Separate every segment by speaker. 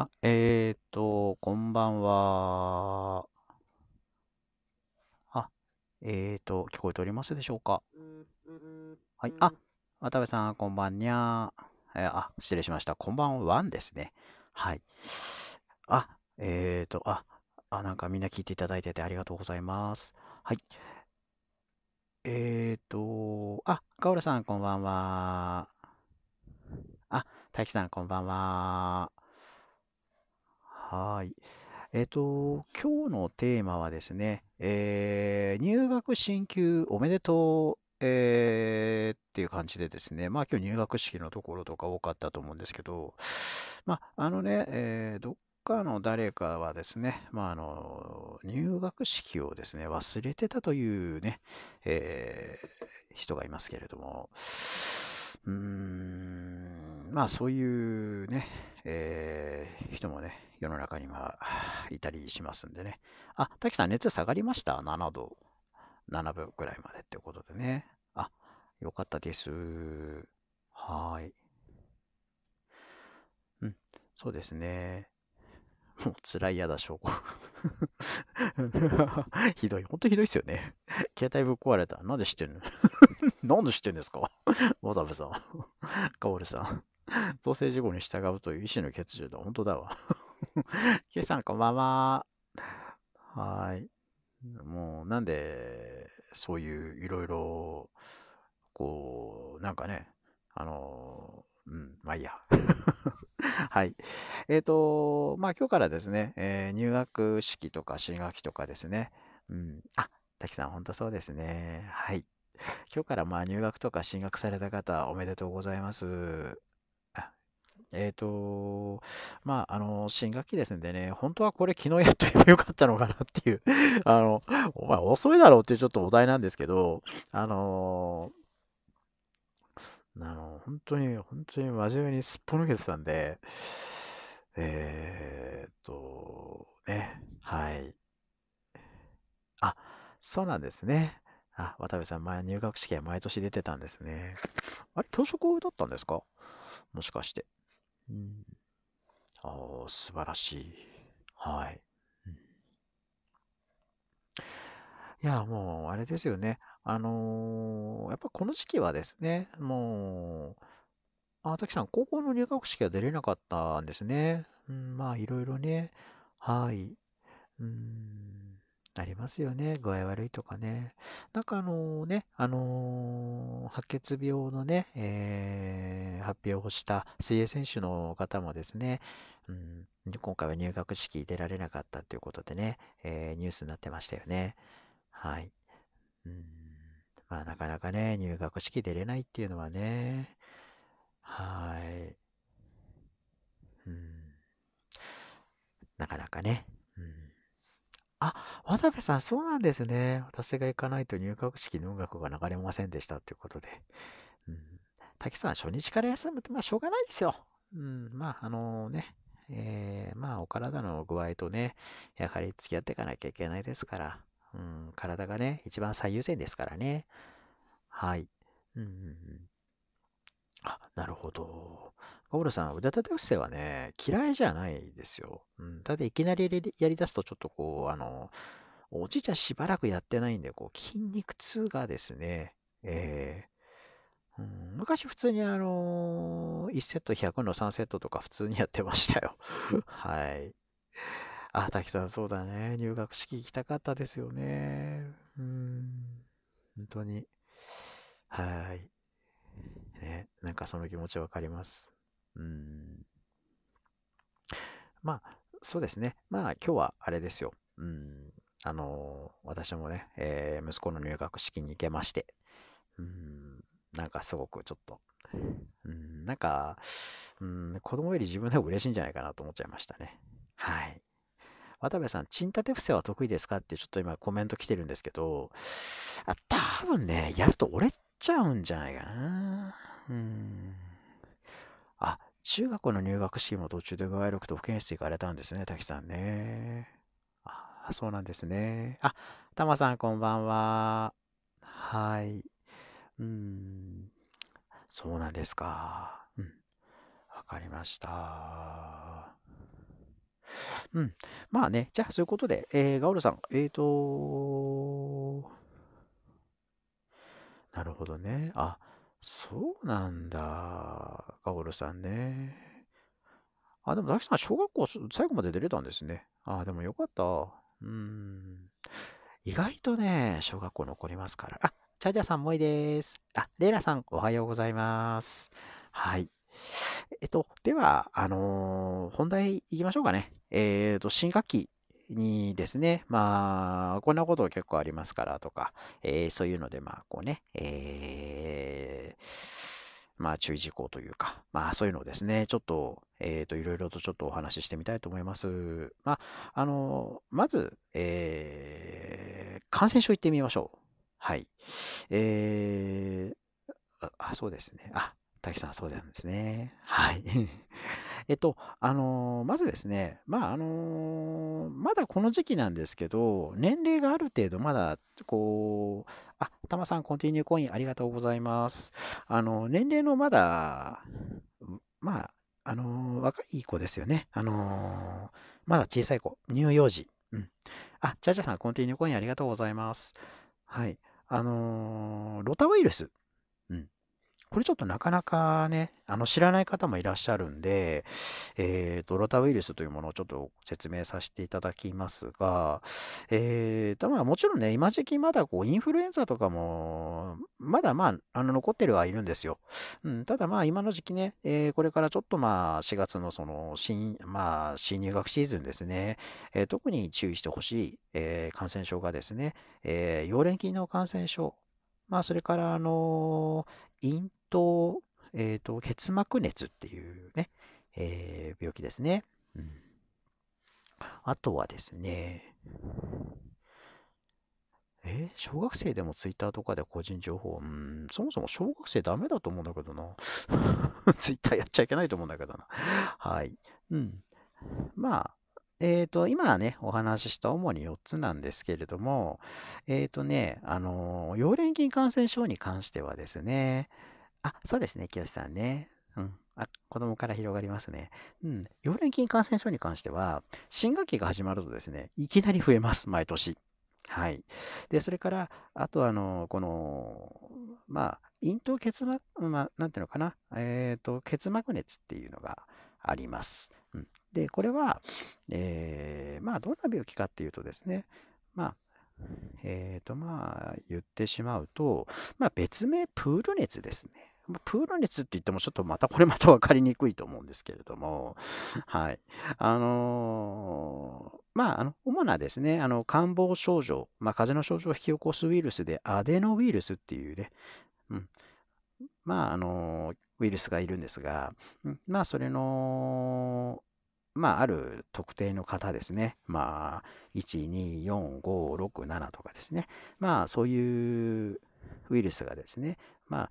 Speaker 1: あ、えーと、こんばんは。あ、えーと、聞こえておりますでしょうか。はい、あ、渡部さん、こんばんにゃー。えー、あ、失礼しました。こんばんはんですね。はい。あ、えーと、あ、あ、なんかみんな聞いていただいててありがとうございます。はい。えーと、あ、かおるさん、こんばんは。あ、大きさん、こんばんは。はい。えっと、今日のテーマはですね、えー、入学進級おめでとう、えー、っていう感じでですね、まあ今日入学式のところとか多かったと思うんですけど、まああのね、えー、どっかの誰かはですね、まああの、入学式をですね、忘れてたというね、えー、人がいますけれども、うーん、まあそういうね、えー、人もね、世の中にはいたりしますんでね。あ、滝さん、熱下がりました ?7 度、7分ぐらいまでってことでね。あ、よかったです。はい。うん、そうですね。もう辛い嫌だ証拠 ひどい。ほんとひどいっすよね。携帯ぶっ壊れた。なんで知ってんの なんで知ってんですか渡部さん。かおるさん。統 制事項に従うという意思の欠如だ。本当だわ。K さん、こんばんは。はい。もう、なんで、そういう、いろいろ、こう、なんかね、あの、うん、まあいいや。はい。えっ、ー、と、まあ今日からですね、えー、入学式とか新学期とかですね、うん、あ、滝さん、本当そうですね。はい。今日からまあ入学とか進学された方、おめでとうございます。えっ、ー、と、まあ、あの、新学期ですんでね、本当はこれ昨日やっとけばよかったのかなっていう あの、お前遅いだろうっていうちょっとお題なんですけど、あのあの、本当に、本当に真面目にすっぽ抜けてたんで、えー、っと、ね、はい。あ、そうなんですね。あ、渡部さん、前入学試験毎年出てたんですね。あれ、教職だったんですかもしかして。うん、お素晴らしい。はい。うん、いや、もう、あれですよね。あのー、やっぱこの時期はですね、もう、あ、滝さん、高校の入学式は出れなかったんですね。うん、まあ、いろいろね。はい。うんありますよね。具合悪いとかね。なんかあのね、あのー、白血病のね、えー、発表をした水泳選手の方もですね、うん、今回は入学式出られなかったということでね、えー、ニュースになってましたよね。はい。うんまあ、なかなかね、入学式出れないっていうのはね、はい。うん、なかなかね、あ、渡部さん、そうなんですね。私が行かないと入学式の音楽が流れませんでしたということで。うん、滝さん、初日から休むって、まあ、しょうがないですよ。うん、まあ、あのね、えー、まあ、お体の具合とね、やはり付き合っていかなきゃいけないですから、うん、体がね、一番最優先ですからね。はい。うん、うんあ、なるほど。小室さん、腕立て伏せはね、嫌いじゃないですよ。うん、ただいきなりやり出すとちょっとこう、あの、おじいちゃんしばらくやってないんで、こう、筋肉痛がですね、えー、うん、昔普通にあのー、1セット100の3セットとか普通にやってましたよ。はい。あ、滝さんそうだね。入学式行きたかったですよね。うん。本当に。はい。ね。なんかその気持ちわかります。うん。まあ、そうですね。まあ、今日はあれですよ。うん。あの私もね、えー、息子の入学式に行けまして、うん、なんかすごくちょっと、うん、なんか、うん、子供より自分でも嬉しいんじゃないかなと思っちゃいましたね。はい。渡部さん、チンタて伏せは得意ですかってちょっと今コメント来てるんですけど、あ、多分ね、やると折れちゃうんじゃないかな。うん。あ、中学校の入学式も途中で具合悪くて保健室行かれたんですね、滝さんね。あ、そうなんですね。あ、たまさんこんばんは。はい。うん。そうなんですか。うん。わかりました。うん。まあね、じゃあ、そういうことで、えー、ガオルさん、えーとー、なるほどね。あ、そうなんだ。カオルさんね。あ、でも、ザキさん、小学校最後まで出れたんですね。あ、でもよかった。うん。意外とね、小学校残りますから。あ、チャジャさん、もいです。あ、レイラさん、おはようございます。はい。えっと、では、あのー、本題いきましょうかね。えっ、ー、と、新学期にですね、まあ、こんなこと結構ありますからとか、えー、そういうので、まあ、こうね、えー、まあ、注意事項というか、まあ、そういうのをですね、ちょっと、えっ、ー、と、いろいろとちょっとお話ししてみたいと思います。まあ、あの、まず、えー、感染症行ってみましょう。はい。えー、あ、そうですね。あ、滝さん、そうなんですね。はい。えっと、あのー、まずですね、まあ、あのー、まだこの時期なんですけど、年齢がある程度まだ、こう、あ、たまさん、コンティニューコインありがとうございます。あの、年齢のまだ、まあ、あのー、若い子ですよね。あのまだ小さい子、乳幼児。うん。あ、ちゃちゃさん、コンティニューコインありがとうございます。はい。あのロタウイルス。うん。これちょっとなかなかね、あの知らない方もいらっしゃるんで、えーと、ロタウイルスというものをちょっと説明させていただきますが、えーとまあ、もちろんね、今時期まだこうインフルエンザとかも、まだまあ、あの残ってるはいるんですよ。うん、ただまあ、今の時期ね、えー、これからちょっとまあ、4月のその新、まあ、新入学シーズンですね、えー、特に注意してほしい、えー、感染症がですね、えー、溶連菌の感染症、まあ、それから、あのー、咽と、えっ、ー、と、結膜熱っていうね、えー、病気ですね。うん。あとはですね、えー、小学生でもツイッターとかで個人情報、うん、そもそも小学生ダメだと思うんだけどな。ツイッターやっちゃいけないと思うんだけどな。はい。うん。まあ、えっ、ー、と、今ね、お話しした主に4つなんですけれども、えっ、ー、とね、あのー、溶連菌感染症に関してはですね、あ、そうですね、清さんね。うん。あ、子供から広がりますね。うん。溶連菌感染症に関しては、新学期が始まるとですね、いきなり増えます、毎年。はい。で、それから、あとあの、この、まあ、咽頭結膜、まあ、なんていうのかな、えっ、ー、と、結膜熱っていうのがあります。うん、で、これは、えー、まあ、どんな病気かっていうとですね、まあ、えっ、ー、と、まあ、言ってしまうと、まあ、別名、プール熱ですね。プール熱って言ってもちょっとまたこれまた分かりにくいと思うんですけれども、はい。あのー、まあ、あの主なですね、あの感冒症状、まあ、風邪の症状を引き起こすウイルスで、アデノウイルスっていうね、うん、まあ、あのー、ウイルスがいるんですが、うん、まあ、それの、まあ、ある特定の方ですね。まあ、1、2、4、5、6、7とかですね。まあ、そういうウイルスがですね、まあ、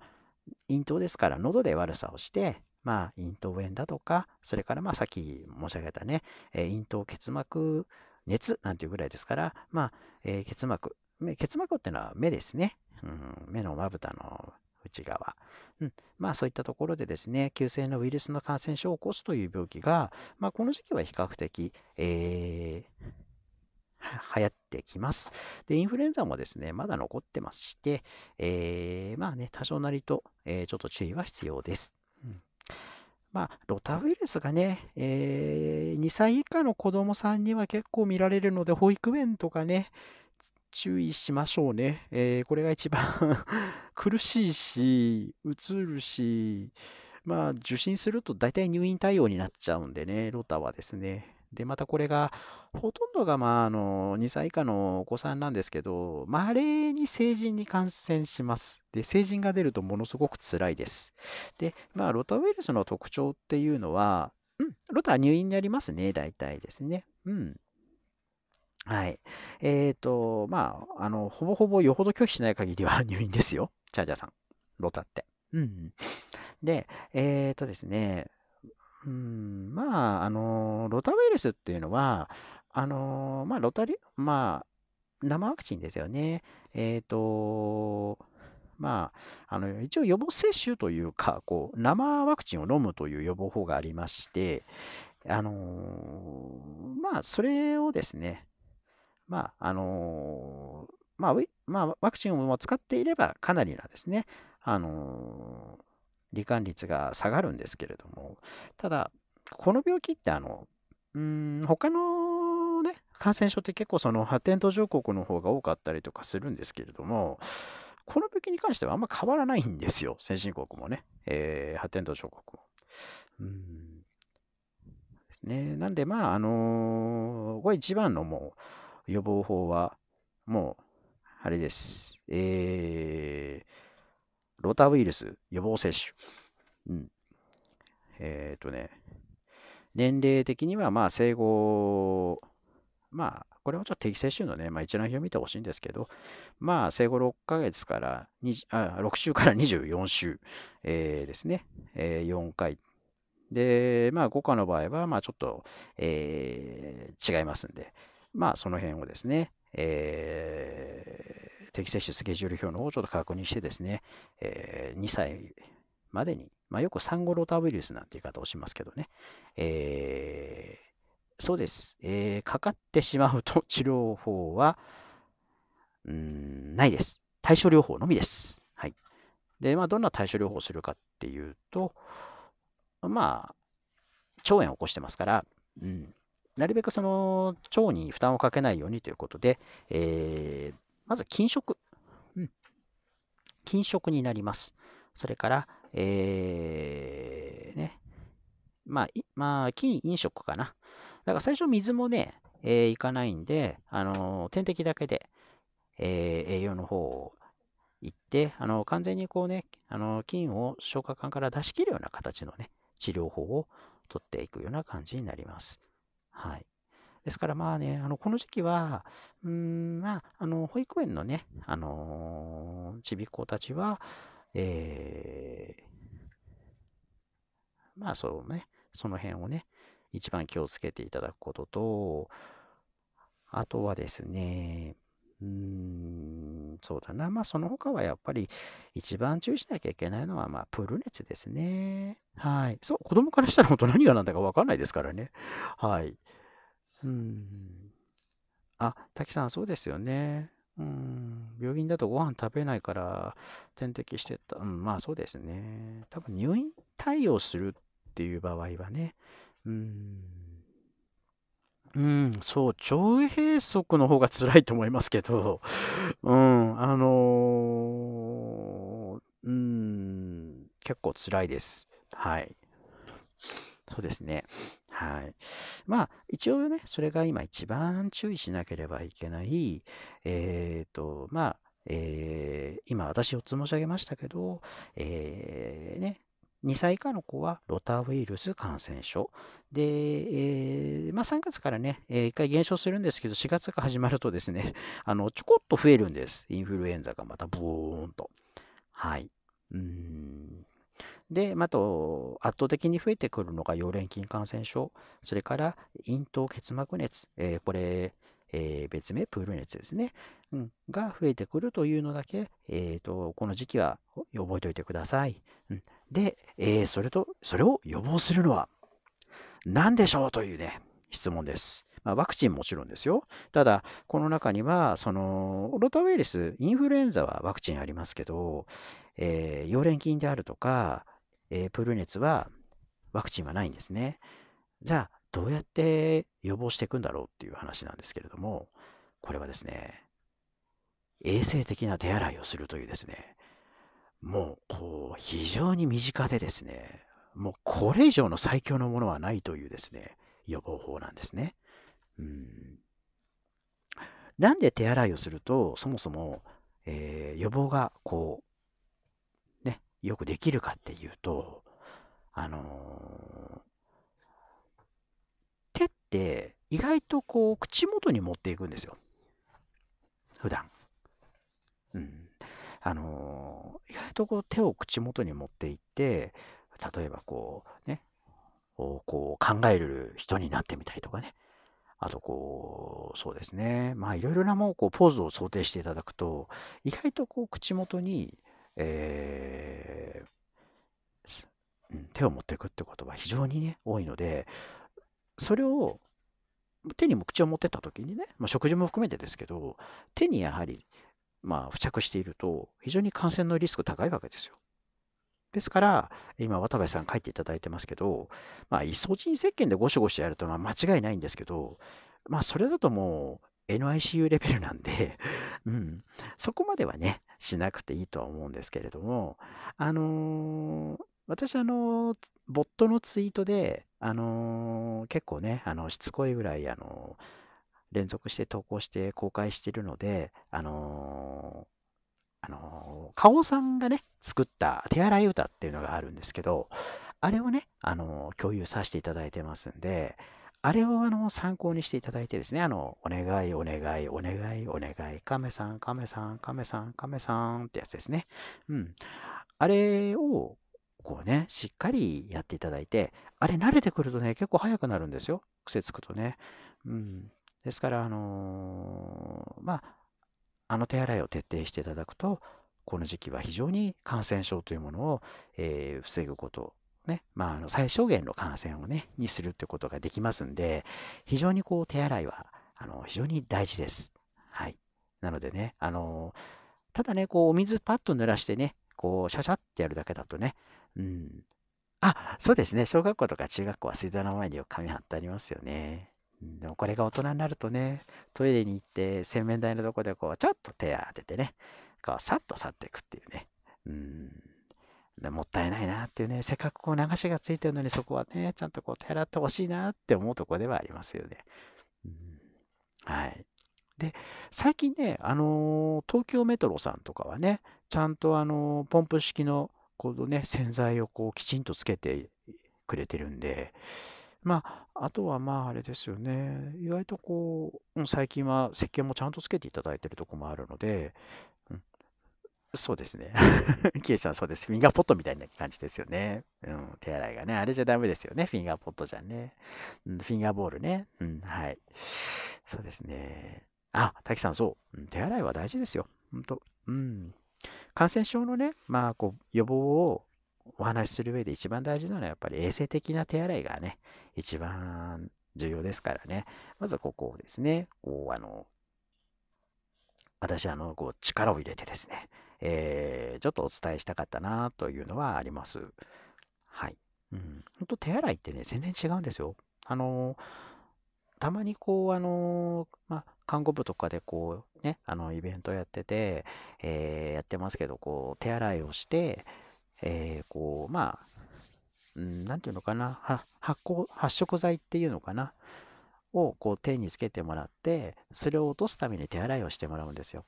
Speaker 1: 咽頭ですから喉で悪さをして、まあ、咽頭炎だとか、それからまあさっき申し上げたね、えー、咽頭結膜熱なんていうぐらいですから、まあ、えー、結膜、結膜っていうのは目ですね。うん、目のまぶたの内側、うん。まあそういったところでですね、急性のウイルスの感染症を起こすという病気が、まあこの時期は比較的、えー流行ってきます。で、インフルエンザもですね、まだ残ってまして、えー、まあね、多少なりと、えー、ちょっと注意は必要です。うんまあ、ロタウイルスがね、えー、2歳以下の子供さんには結構見られるので、保育園とかね、注意しましょうね。えー、これが一番 苦しいし、うつるし、まあ、受診すると大体入院対応になっちゃうんでね、ロタはですね。で、またこれが、ほとんどが、まあ、あの、2歳以下のお子さんなんですけど、まれに成人に感染します。で、成人が出るとものすごく辛いです。で、まあ、ロタウイルスの特徴っていうのは、うん、ロタは入院になりますね、大体ですね。うん。はい。えっ、ー、と、まあ、あの、ほぼほぼよほど拒否しない限りは入院ですよ。チャージャーさん。ロタって。うん。で、えっ、ー、とですね、うん、まあ、あの、ロタウイルスっていうのは、あの、まあ、ロタリ、まあ、生ワクチンですよね。えっ、と、まあ、あの一応予防接種というかこう、生ワクチンを飲むという予防法がありまして、あのまあ、それをですね、まああのまあまあ、ワクチンを使っていればかなりなですね、あの罹患率が下がるんですけれども、ただ、この病気ってあの、うん、他のね、感染症って結構その発展途上国の方が多かったりとかするんですけれども、この病気に関してはあんま変わらないんですよ。先進国もね、えー、発展途上国も。うんね、なんで、まあ、あのー、これ一番のもう予防法は、もう、あれです。えーロタウイルス予防接種。うん。えっ、ー、とね、年齢的には、まあ、生後、まあ、これはちょっと適正種のね、まあ、一覧表を見てほしいんですけど、まあ、生後6ヶ月からあ、6週から24週、えー、ですね、えー、4回。で、まあ、5価の場合は、まあ、ちょっと、えー、違いますんで、まあ、その辺をですね、えー、定期接種スケジュール表の方をちょっと確認してですね、えー、2歳までに、まあ、よく産後ロータウイルスなんて言い方をしますけどね、えー、そうです、えー、かかってしまうと治療法は、ん、ないです。対処療法のみです。はい。で、まあ、どんな対処療法をするかっていうと、まあ、腸炎を起こしてますから、うん、なるべくその腸に負担をかけないようにということで、えー、まず、禁食。うん。禁食になります。それから、えー、ね。まあ、まあ、飲食かな。だから最初水もね、えー、いかないんで、あのー、点滴だけで、えー、栄養の方をいって、あのー、完全にこうね、あの菌を消化管から出し切るような形のね、治療法を取っていくような感じになります。はい。ですからまあね、あの、この時期は、うん、まあ、あの、保育園のね、あのー、ちびっ子たちは、えー、まあそうね、その辺をね、一番気をつけていただくことと、あとはですね、うーん、そうだな。まあ、その他はやっぱり一番注意しなきゃいけないのは、まあ、プール熱ですね。はい。そう、子供からしたら本当何が何だか分かんないですからね。はい。うん。あ、滝さん、そうですよね。うん。病院だとご飯食べないから点滴してた。うん、まあそうですね。多分入院対応するっていう場合はね。うん。うん、そう、腸閉塞の方が辛いと思いますけど、うん、あのー、うん、結構辛いです。はい。そうですね。はい。まあ、一応ね、それが今一番注意しなければいけない、えっ、ー、と、まあ、えー、今私4つ申し上げましたけど、えー、ね、2歳以下の子はロタウイルス感染症。で、えー、まあ、3月からね、えー、1回減少するんですけど、4月が始まるとですね、あの、ちょこっと増えるんです。インフルエンザがまたブーンと。はい。うん。で、あと、圧倒的に増えてくるのが溶連菌感染症、それから咽頭結膜熱、えー、これ、えー、別名プール熱ですね、うん、が増えてくるというのだけ、えーと、この時期は覚えておいてください。うん、で、えー、それと、それを予防するのは何でしょうというね、質問です。まあ、ワクチンもちろんですよ。ただ、この中には、その、ロタウイルス、インフルエンザはワクチンありますけど、えー、溶連菌であるとか、えー、プール熱はワクチンはないんですね。じゃあ、どうやって予防していくんだろうっていう話なんですけれども、これはですね、衛生的な手洗いをするというですね、もう、こう、非常に身近でですね、もうこれ以上の最強のものはないというですね、予防法なんですね。うん。なんで手洗いをすると、そもそも、えー、予防がこう、よくできるかっていうと、あのー、手って意外とこう口元に持っていくんですよ。普段。うん。あのー、意外とこう手を口元に持っていって、例えばこうね、こう考える人になってみたりとかね。あとこう、そうですね。まあいろいろなもうこうポーズを想定していただくと、意外とこう口元に、えーうん、手を持っていくってことは非常にね、多いので、それを手に口を持ってった時にね、まあ、食事も含めてですけど、手にやはり、まあ、付着していると、非常に感染のリスク高いわけですよ。ですから、今、渡部さん書いていただいてますけど、まあ、イソジン石鹸でゴシゴシやるというのは間違いないんですけど、まあ、それだともう NICU レベルなんで うん、そこまではね、しなくていいとは思うんですけれども、あのー、私、あの、ボットのツイートで、あのー結構ね、あの、しつこいぐらい、あの連続して投稿して公開してるので、あのーあのー、カオさんがね、作った手洗い歌っていうのがあるんですけど、あれをね、あのー共有させていただいてますんで、あれをあの参考にしていただいてですね、あの、お願い、お願い、お願い、お願い、カメさん、カメさん、カメさん、カメさんってやつですね。うん。あれをこうね、しっかりやっていただいて、あれ慣れてくるとね、結構早くなるんですよ。癖つくとね。うん。ですから、あのー、まあ、あの手洗いを徹底していただくと、この時期は非常に感染症というものを、えー、防ぐこと、ね、まあ、あの最小限の感染をね、にするってことができますんで、非常にこう手洗いは、あの、非常に大事です。はい。なのでね、あのー、ただね、こう、お水パッと濡らしてね、こう、シャシャってやるだけだとね、うん。あ、そうですね。小学校とか中学校は水道の前によく紙貼ってありますよね。うん、でもこれが大人になるとね、トイレに行って洗面台のとこでこう、ちょっと手当ててね、こう、さっと去っていくっていうね。うん。でもったいないなっていうね、せっかくこう流しがついてるのにそこはね、ちゃんとこう手洗ってほしいなって思うとこではありますよね。うん、はい。で、最近ね、あのー、東京メトロさんとかはね、ちゃんとあのー、ポンプ式のこのね、洗剤をこうきちんとつけてくれてるんで、まあ、あとはまああれですよね、意外とこう、最近は石鹸もちゃんとつけていただいてるとこもあるので、うん、そうですね。ケイさんそうです。フィンガーポットみたいな感じですよね。うん、手洗いがね、あれじゃダメですよね、フィンガーポットじゃね。うん、フィンガーボールね。うん、はい。そうですね。あ、滝さん、そう。手洗いは大事ですよ。本当うん。感染症のね、まあ、こう予防をお話しする上で一番大事なのはやっぱり衛生的な手洗いがね、一番重要ですからね。まずここをですね、こうあの、私あの、こう力を入れてですね、えー、ちょっとお伝えしたかったなというのはあります。はい。うん。本当手洗いってね、全然違うんですよ。あのー、たまにこう、あのー、まあ、看護部とかでこうね、あのイベントやってて、えー、やってますけど、こう手洗いをして、えー、こう、まあ、何て言うのかな、発酵、発色剤っていうのかな、をこう手につけてもらって、それを落とすために手洗いをしてもらうんですよ。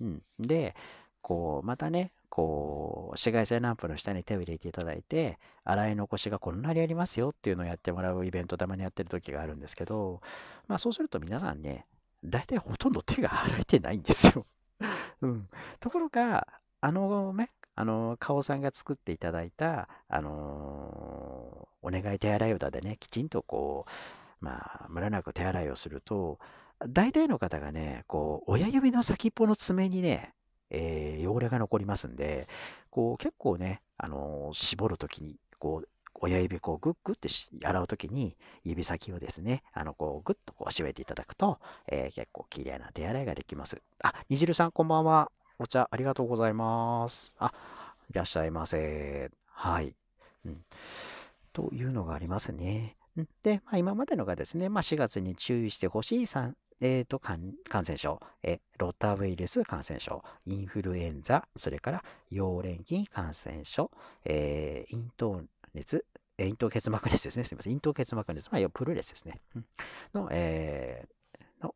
Speaker 1: うん、で、こう、またね、こう、紫外線ランプの下に手を入れていただいて、洗い残しがこんなにありますよっていうのをやってもらうイベントたまにやってる時があるんですけど、まあそうすると皆さんね、大体ほとんど手が洗えてないんですよ。うん、ところが、あのね、あの、カオさんが作っていただいた、あのー、お願い手洗い歌でね、きちんとこう、まあ、ムラなく手洗いをすると、大体の方がね、こう、親指の先っぽの爪にね、えー、汚れが残りますんで、こう、結構ね、あのー、絞るときに、こう、親指こうグッグッと洗うときに指先をですね、あのこうグッとこう締めていただくと、えー、結構綺麗な手洗いができます。あ、にじるさんこんばんは。お茶ありがとうございます。あ、いらっしゃいませ。はい。うん、というのがありますね。で、まあ、今までのがですね、まあ、4月に注意してほしい3、えーと、感染症え、ロタウイルス感染症、インフルエンザ、それから溶連菌感染症、えー、咽頭熱、咽頭結膜熱ですね。すみません。咽頭結膜熱、まあ、プルレスですね。の、えー、の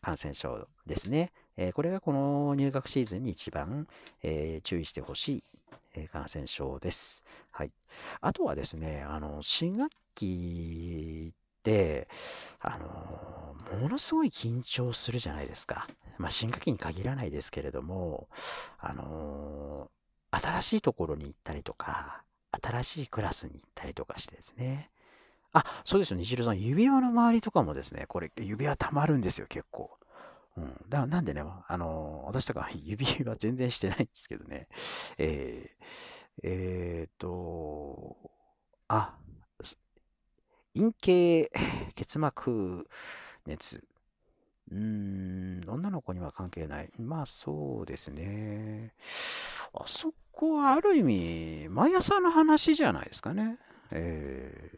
Speaker 1: 感染症ですね。えー、これがこの入学シーズンに一番、えー、注意してほしい、え感染症です。はい。あとはですね、あの、新学期って、あの、ものすごい緊張するじゃないですか。まあ、新学期に限らないですけれども、あの、新しいところに行ったりとか、新しいクラスに行ったりとかしてですね。あ、そうですよね。石さん、指輪の周りとかもですね、これ、指輪たまるんですよ、結構。うん、だなんでね、あのー、私とか指輪全然してないんですけどね。えー、えー、と、あ、陰茎結膜熱。うーん、女の子には関係ない。まあ、そうですね。あ、そうこはある意味、毎朝の話じゃないですかね。え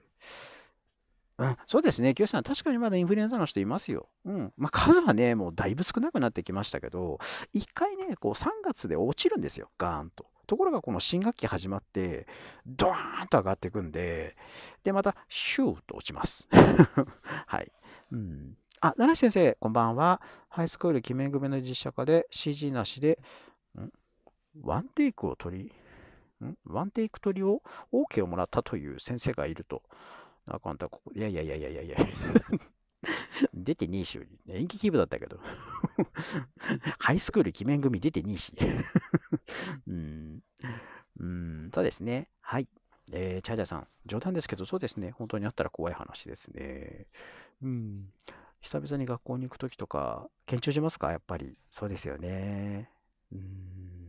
Speaker 1: ー、うん、そうですね、清さん、確かにまだインフルエンザの人いますよ。うんまあ、数はね、もうだいぶ少なくなってきましたけど、一回ね、こう3月で落ちるんですよ、ガーンと。ところがこの新学期始まって、ドーンと上がっていくんで、で、またシューッと落ちます。はい。うん。あ、奈良先生、こんばんは。ハイスクール記念組の実写化で CG なしでワンテイクを取り、んワンテイク取りを OK をもらったという先生がいると。あ、かんた、ここ、いやいやいやいやいやいや。出てねえし、演劇部だったけど。ハイスクール鬼面組出てねえし。うん。うん、そうですね。はい。えー、チャージャーさん、冗談ですけど、そうですね。本当にあったら怖い話ですね。うん。久々に学校に行くときとか、緊張しますかやっぱり。そうですよね。うん。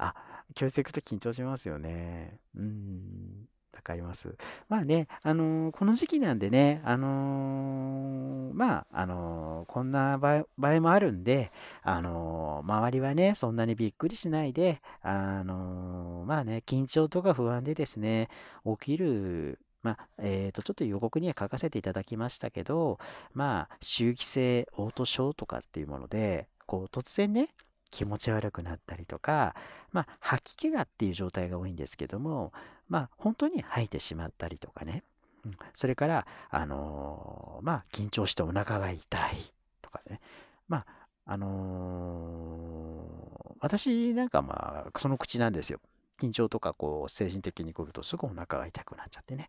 Speaker 1: あ、教室行くと緊張しますよね。うん。わかります。まあね、あのー、この時期なんでね、あのー、まあ、あのー、こんな場合もあるんで、あの周りはね、そんなにびっくりしないで、あのまあね、緊張とか不安でですね、起きる、まあ、えっ、と、ちょっと予告には書かせていただきましたけど、まあ、周期性、嘔吐症とかっていうもので、こう、突然ね、気持ち悪くなったりとか、まあ、吐き気がっていう状態が多いんですけども、まあ、本当に吐いてしまったりとかね、うん、それから、あのー、まあ、緊張してお腹が痛いとかね、まあ、あのー、私なんかまあ、その口なんですよ。緊張とかこう精神的に来るとすぐお腹が痛くなっちゃってね。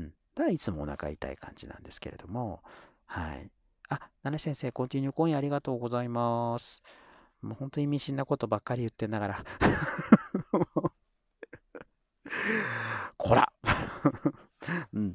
Speaker 1: うん。だからいつもお腹痛い感じなんですけれども、はい。あ、七先生、コンティニューコインありがとうございます。もう本当に意味深なことばっかり言ってながら こら うん。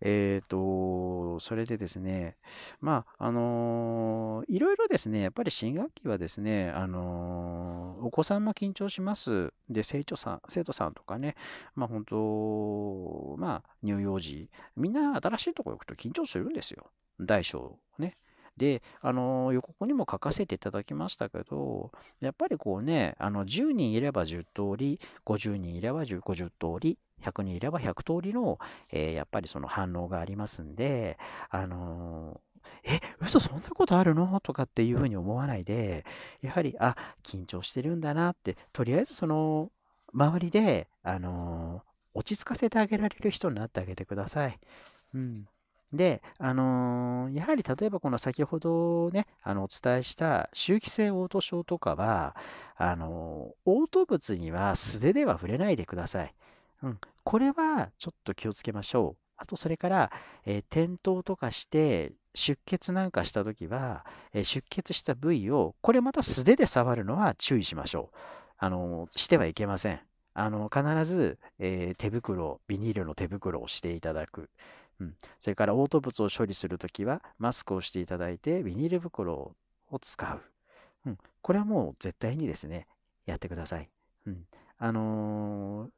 Speaker 1: えっ、ー、と、それでですね、まあ、あのー、いろいろですね、やっぱり新学期はですね、あのー、お子さんも緊張します。で、生徒さん、生徒さんとかね、まあ、本当、まあ、乳幼児、みんな新しいところ行くと緊張するんですよ。大小ね。で、あの、予告にも書かせていただきましたけど、やっぱりこうね、あの、10人いれば10通り、50人いれば50通り、100人いれば100通りの、えー、やっぱりその反応がありますんで、あのーえ、嘘そんなことあるのとかっていうふうに思わないで、やはり、あ、緊張してるんだなって、とりあえずその、周りで、あのー、落ち着かせてあげられる人になってあげてください。うん。で、あのー、やはり例えばこの先ほどね、あのお伝えした周期性オート症とかは、あのー、嘔吐物には素手では触れないでください。うん、これはちょっと気をつけましょう。あとそれから、えー、転倒とかして出血なんかした時は、えー、出血した部位をこれまた素手で触るのは注意しましょう。あのしてはいけません。あの必ず、えー、手袋ビニールの手袋をしていただくうん、それから嘔吐物を処理するときはマスクをしていただいてビニール袋を使う、うん、これはもう絶対にですねやってください、うん、あのー、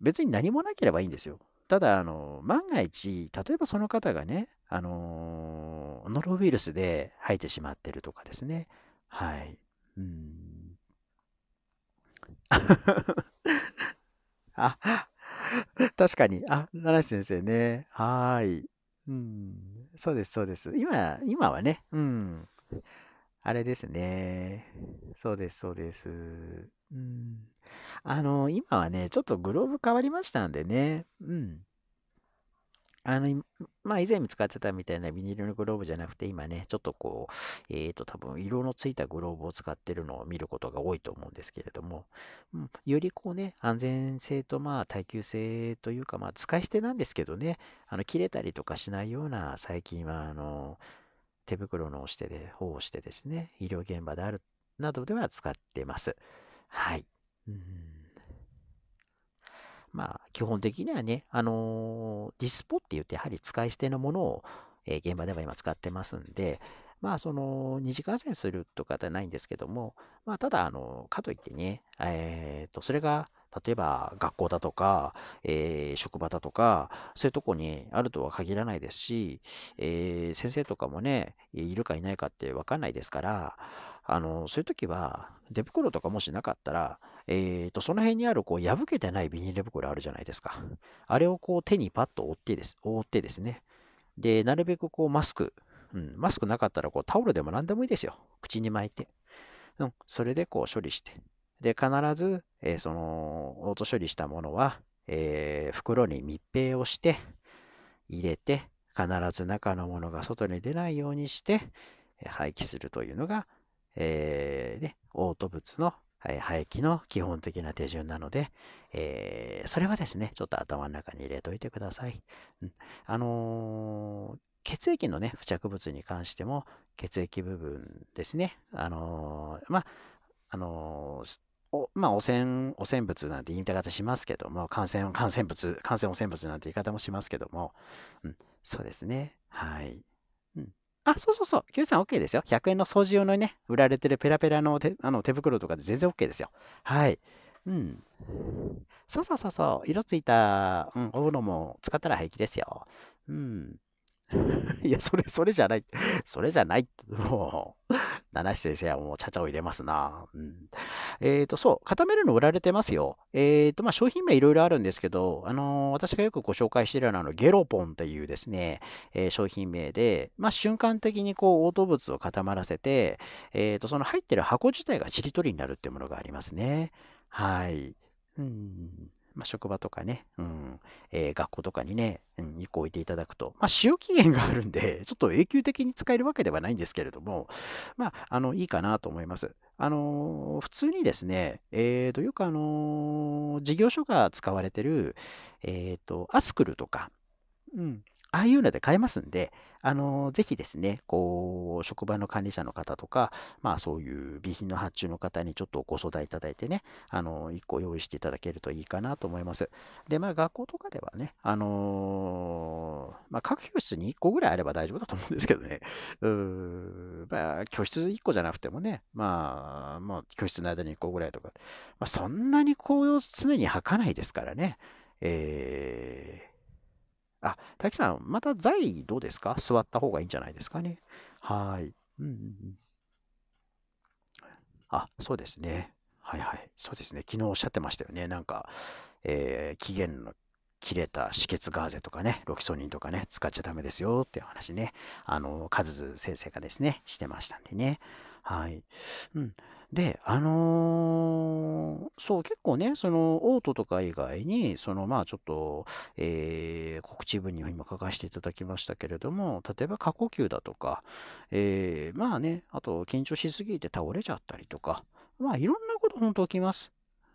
Speaker 1: 別に何もなければいいんですよただ、あの万が一、例えばその方がね、あのー、ノロウイルスで吐いてしまってるとかですね。はい。うん。あ、確かに。あ、奈良先生ね。はーい。うん。そうです、そうです。今、今はね、うん。あれですね。そうです、そうです。うん。あの、今はね、ちょっとグローブ変わりましたんでね。うん。あの、まあ、以前使ってたみたいなビニールのグローブじゃなくて、今ね、ちょっとこう、えっ、ー、と、多分色のついたグローブを使ってるのを見ることが多いと思うんですけれども、うん、よりこうね、安全性と、まあ、耐久性というか、まあ、使い捨てなんですけどね、あの、切れたりとかしないような、最近は、あの、手袋のしてで、保護してですね、医療現場である、などでは使ってます。はい。うんまあ、基本的にはね、あのディスポって言って、やはり使い捨てのものを、え現場では今使ってますんで、まあ、その、二次感染するとかではないんですけども、まあ、ただ、あの、かといってね、えっ、ー、と、それが、例えば学校だとか、えー、職場だとか、そういうとこにあるとは限らないですし、えー、先生とかもね、いるかいないかってわかんないですから、あの、そういう時は、出袋とかもしなかったら、えっ、ー、と、その辺にある、こう、破けてないビニール袋あるじゃないですか。あれをこう、手にパッと覆ってです、覆ってですね。で、なるべくこう、マスク、うん、マスクなかったら、こう、タオルでも何でもいいですよ。口に巻いて。うん、それでこう、処理して。で、必ず、えー、その、音処理したものは、えー、袋に密閉をして、入れて、必ず中のものが外に出ないようにして、廃棄するというのが、えー、ね、嘔吐物の排気の基本的な手順なので、えー、それはですね、ちょっと頭の中に入れといてください。うん、あのー、血液のね、付着物に関しても、血液部分ですね。あのー、まあ、のお、まあ、汚染、汚染物なんて言い方しますけども、感染、感染物、感染汚染物なんて言い方もしますけども、うん、そうですね。はい。あ、そうそうそう。Q さん OK ですよ。100円の掃除用のね、売られてるペラペラの手あの手袋とかで全然 OK ですよ。はい。うん。そうそうそうそう。色ついた、うん、お風呂も使ったら平気ですよ。うん。いや、それ、それじゃない。それじゃない。もう。七七先生はもう茶々を入れますな。うん、えっ、ー、と、そう、固めるの売られてますよ。えっ、ー、と、まあ、商品名いろいろあるんですけど、あのー、私がよくご紹介しているのは、あの、ゲロポンっていうですね、え商品名で、まあ、瞬間的にこう、応答物を固まらせて、えっ、と、その入ってる箱自体がちりとりになるっていうものがありますね。はい。うんまあ、職場とかね、うん、えー、学校とかにね、うん、1個置いていただくと、まあ、使用期限があるんで、ちょっと永久的に使えるわけではないんですけれども、まあ、あの、いいかなと思います。あのー、普通にですね、えー、と、よくあの事業所が使われてる、えっ、と、アスクルとか、うん、ああいうので買えますんで、あの、ぜひですね、こう、職場の管理者の方とか、まあそういう備品の発注の方にちょっとご相談いただいてね、あの、1個用意していただけるといいかなと思います。で、まあ学校とかではね、あのー、まあ各教室に1個ぐらいあれば大丈夫だと思うんですけどね、うー、まあ教室1個じゃなくてもね、まあ、まあ教室の間に1個ぐらいとか、まあそんなにこう常に履かないですからね、えーあ、滝さん、また座位どうですか座った方がいいんじゃないですかね。はい。うん、うん。あ、そうですね。はいはい。そうですね。昨日おっしゃってましたよね。なんか、えー、期限の切れた止血ガーゼとかね、ロキソニンとかね、使っちゃダメですよっていう話ね、あの、カズズ先生がですね、してましたんでね。はい。うん。で、あのー、そう、結構ね、その、オートとか以外に、その、まあ、ちょっと、えー、告知文に今書かせていただきましたけれども、例えば過呼吸だとか、えー、まあね、あと、緊張しすぎて倒れちゃったりとか、まあ、いろんなこと本当起きます。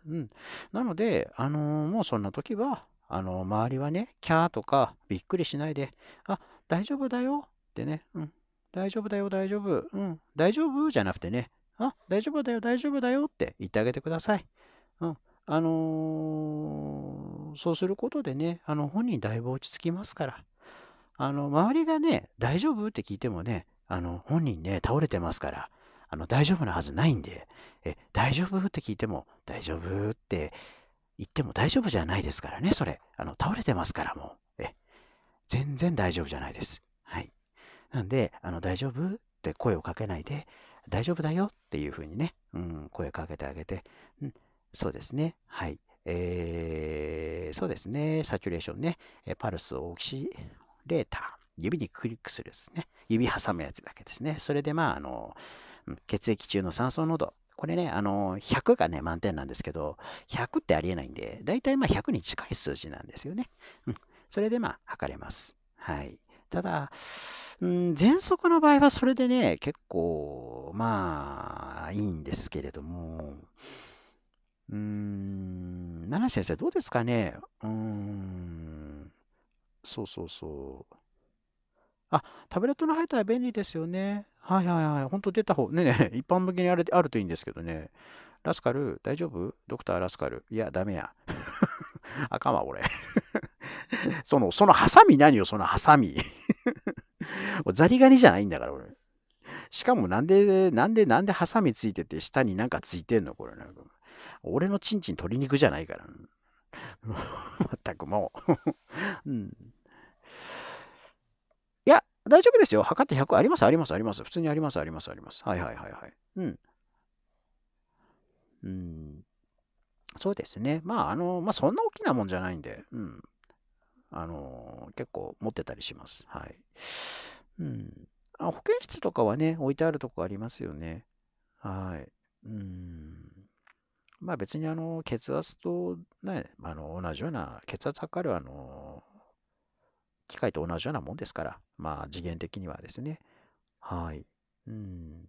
Speaker 1: うん。なので、あのー、もうそんな時は、あのー、周りはね、キャーとか、びっくりしないで、あ、大丈夫だよってね、うん、大丈夫だよ、大丈夫、うん、大丈夫じゃなくてね、あ、大丈夫だよ、大丈夫だよって言ってあげてください。うん。あのー、そうすることでね、あの、本人だいぶ落ち着きますから。あの、周りがね、大丈夫って聞いてもね、あの、本人ね、倒れてますから、あの、大丈夫なはずないんで、え、大丈夫って聞いても、大丈夫って言っても大丈夫じゃないですからね、それ。あの、倒れてますからもう、え、全然大丈夫じゃないです。はい。なんで、あの、大丈夫って声をかけないで、大丈夫だよっていうふうにね、うん、声かけてあげて、うん、そうですね、はい、えー、そうですね、サチュレーションね、パルスオキシレーター、指にクリックするですね、指挟むやつだけですね、それでまあ、あの、血液中の酸素濃度、これね、あの、100がね、満点なんですけど、100ってありえないんで、だいたいまあ100に近い数字なんですよね。うん。それでまあ、測れます。はい。ただ、うん、喘息の場合はそれでね、結構、まあ、いいんですけれども、うん、七瀬先生、どうですかねうん、そうそうそう。あ、タブレットの入ったら便利ですよね。はいはいはい。本当出た方。ねね、一般向けにあれあるといいんですけどね。ラスカル、大丈夫ドクターラスカル。いや、ダメや。あかんわ、俺。その、そのハサミ何よ、そのハサミ。ザリガニじゃないんだから、俺。しかもなんで、なんで、なんでハサミついてて、下になんかついてんのこれなんか。俺のチンチン鶏肉じゃないから。全くもう、うん。いや、大丈夫ですよ。測って100あります、あります、あります。普通にあります、あります、あります。はいはいはいはい。うん。うんそうですね。まあ、あの、まあ、そんな大きなもんじゃないんで、うん。あの、結構持ってたりします。はい。うん。あ保健室とかはね、置いてあるとこありますよね。はい。うん。まあ別にあの、血圧とね、あの、同じような、血圧測るあの、機械と同じようなもんですから、まあ次元的にはですね。はい。うん。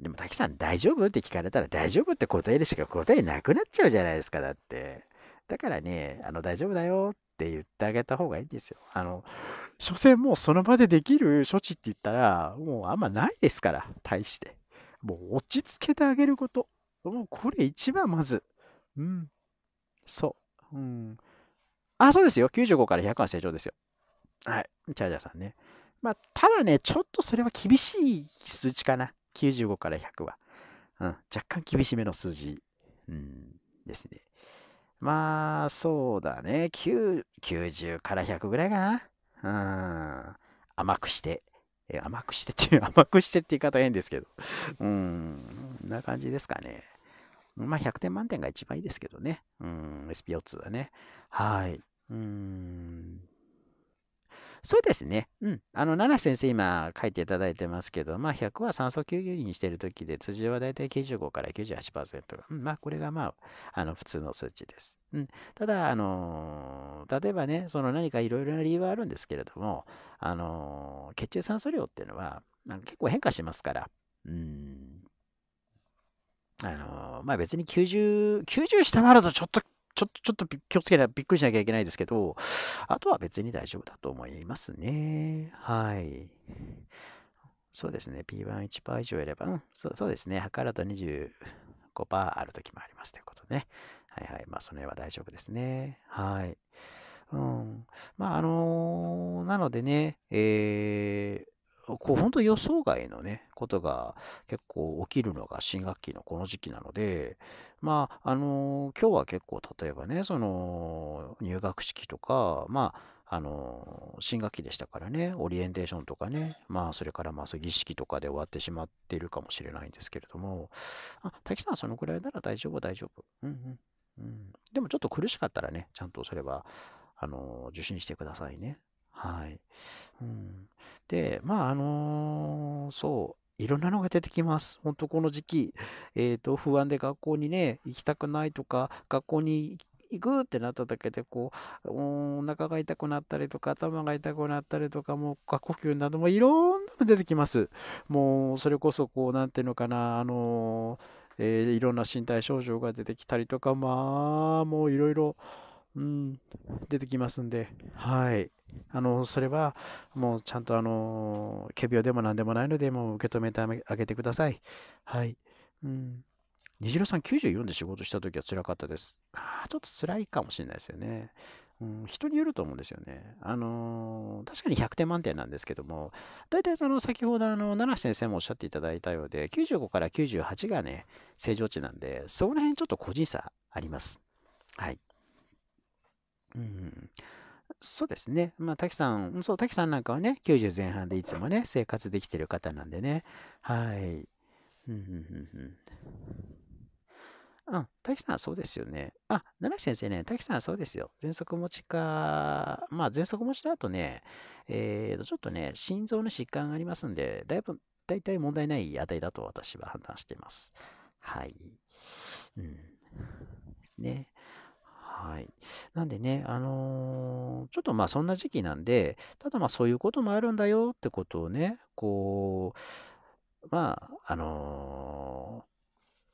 Speaker 1: でも、滝さん大丈夫って聞かれたら大丈夫って答えるしか答えなくなっちゃうじゃないですか、だって。だからね、あの、大丈夫だよって言ってあげた方がいいんですよ。あの、所詮もうその場でできる処置って言ったら、もうあんまないですから、対して。もう落ち着けてあげること。もうこれ一番まず。うん。そう。うん。あ、そうですよ。95から100は成長ですよ。はい。チャージャーさんね。まあ、ただね、ちょっとそれは厳しい数値かな。95から100は、うん、若干厳しめの数字、うん、ですね。まあ、そうだね。90から100ぐらいかな。うん。甘くして。え、甘くしてっていう、甘くしてって言い方変ですけど。うん。こんな感じですかね。まあ、100点満点が一番いいですけどね。うん。SPO2 はね。はい。うん。そうですね。うん。あの、奈良先生、今書いていただいてますけど、まあ、100は酸素吸入にしてるときで、常はだいたい95から98%が、うん、まあ、これがまあ、あの、普通の数値です。うん。ただ、あのー、例えばね、その何かいろいろな理由はあるんですけれども、あのー、血中酸素量っていうのは、なん結構変化しますから、うん。あのー、まあ別に90、90下回るとちょっとちょっと、ちょっと気をつけなびっくりしなきゃいけないですけど、あとは別に大丈夫だと思いますね。はい。そうですね。P11% 以上やれば、うん、そうそうですね。測ると25%あるときもありますということね。はいはい。まあ、その辺は大丈夫ですね。はい。うん。まあ、あのー、なのでね、えー、こう本当予想外のね、ことが結構起きるのが新学期のこの時期なので、まあ、あのー、今日は結構例えばね、その入学式とか、まあ、あのー、新学期でしたからね、オリエンテーションとかね、まあ、それからまあ、そう儀式とかで終わってしまっているかもしれないんですけれども、あ、滝さんそのくらいなら大丈夫、大丈夫。うんうん。うん、でもちょっと苦しかったらね、ちゃんとそれは、あのー、受診してくださいね。はい。うん、で、まあ、あのーそう、いろんなのが出てきます。本当この時期、えっ、と、不安で学校にね、行きたくないとか、学校に行くってなっただけで、こう、お腹が痛くなったりとか、頭が痛くなったりとか、もう過呼吸などもいろんなの出てきます。もう、それこそ、こう、なんていうのかな、あのーえーいろんな身体症状が出てきたりとか、まあ、もういろいろ、うん、出てきますんで、はい。あの、それは、もうちゃんと、あの、仮病でも何でもないので、もう受け止めてあげてください。はい。うん。虹郎さん94で仕事した時は辛かったです。ああ、ちょっと辛いかもしれないですよね。うん、人によると思うんですよね。あのー、確かに100点満点なんですけども、大体その先ほどあの、七瀬先生もおっしゃっていただいたようで、95から98がね、正常値なんで、そこら辺ちょっと個人差あります。はい。うん。そうですね。まあ、滝さん、そう、滝さんなんかはね、90前半でいつもね、生活できてる方なんでね。はい。うん、うん、うん。うん、滝さんはそうですよね。あ、奈良先生ね、滝さんはそうですよ。喘息持ちか、まあ、喘息持ちだとね、えーと、ちょっとね、心臓の疾患がありますんで、だいぶ、大体問題ない値だと私は判断しています。はい。うん。ですね。はい。なんでね、あのーちょっとまあそんな時期なんで、ただまあそういうこともあるんだよってことをね、こう、まあ、あのー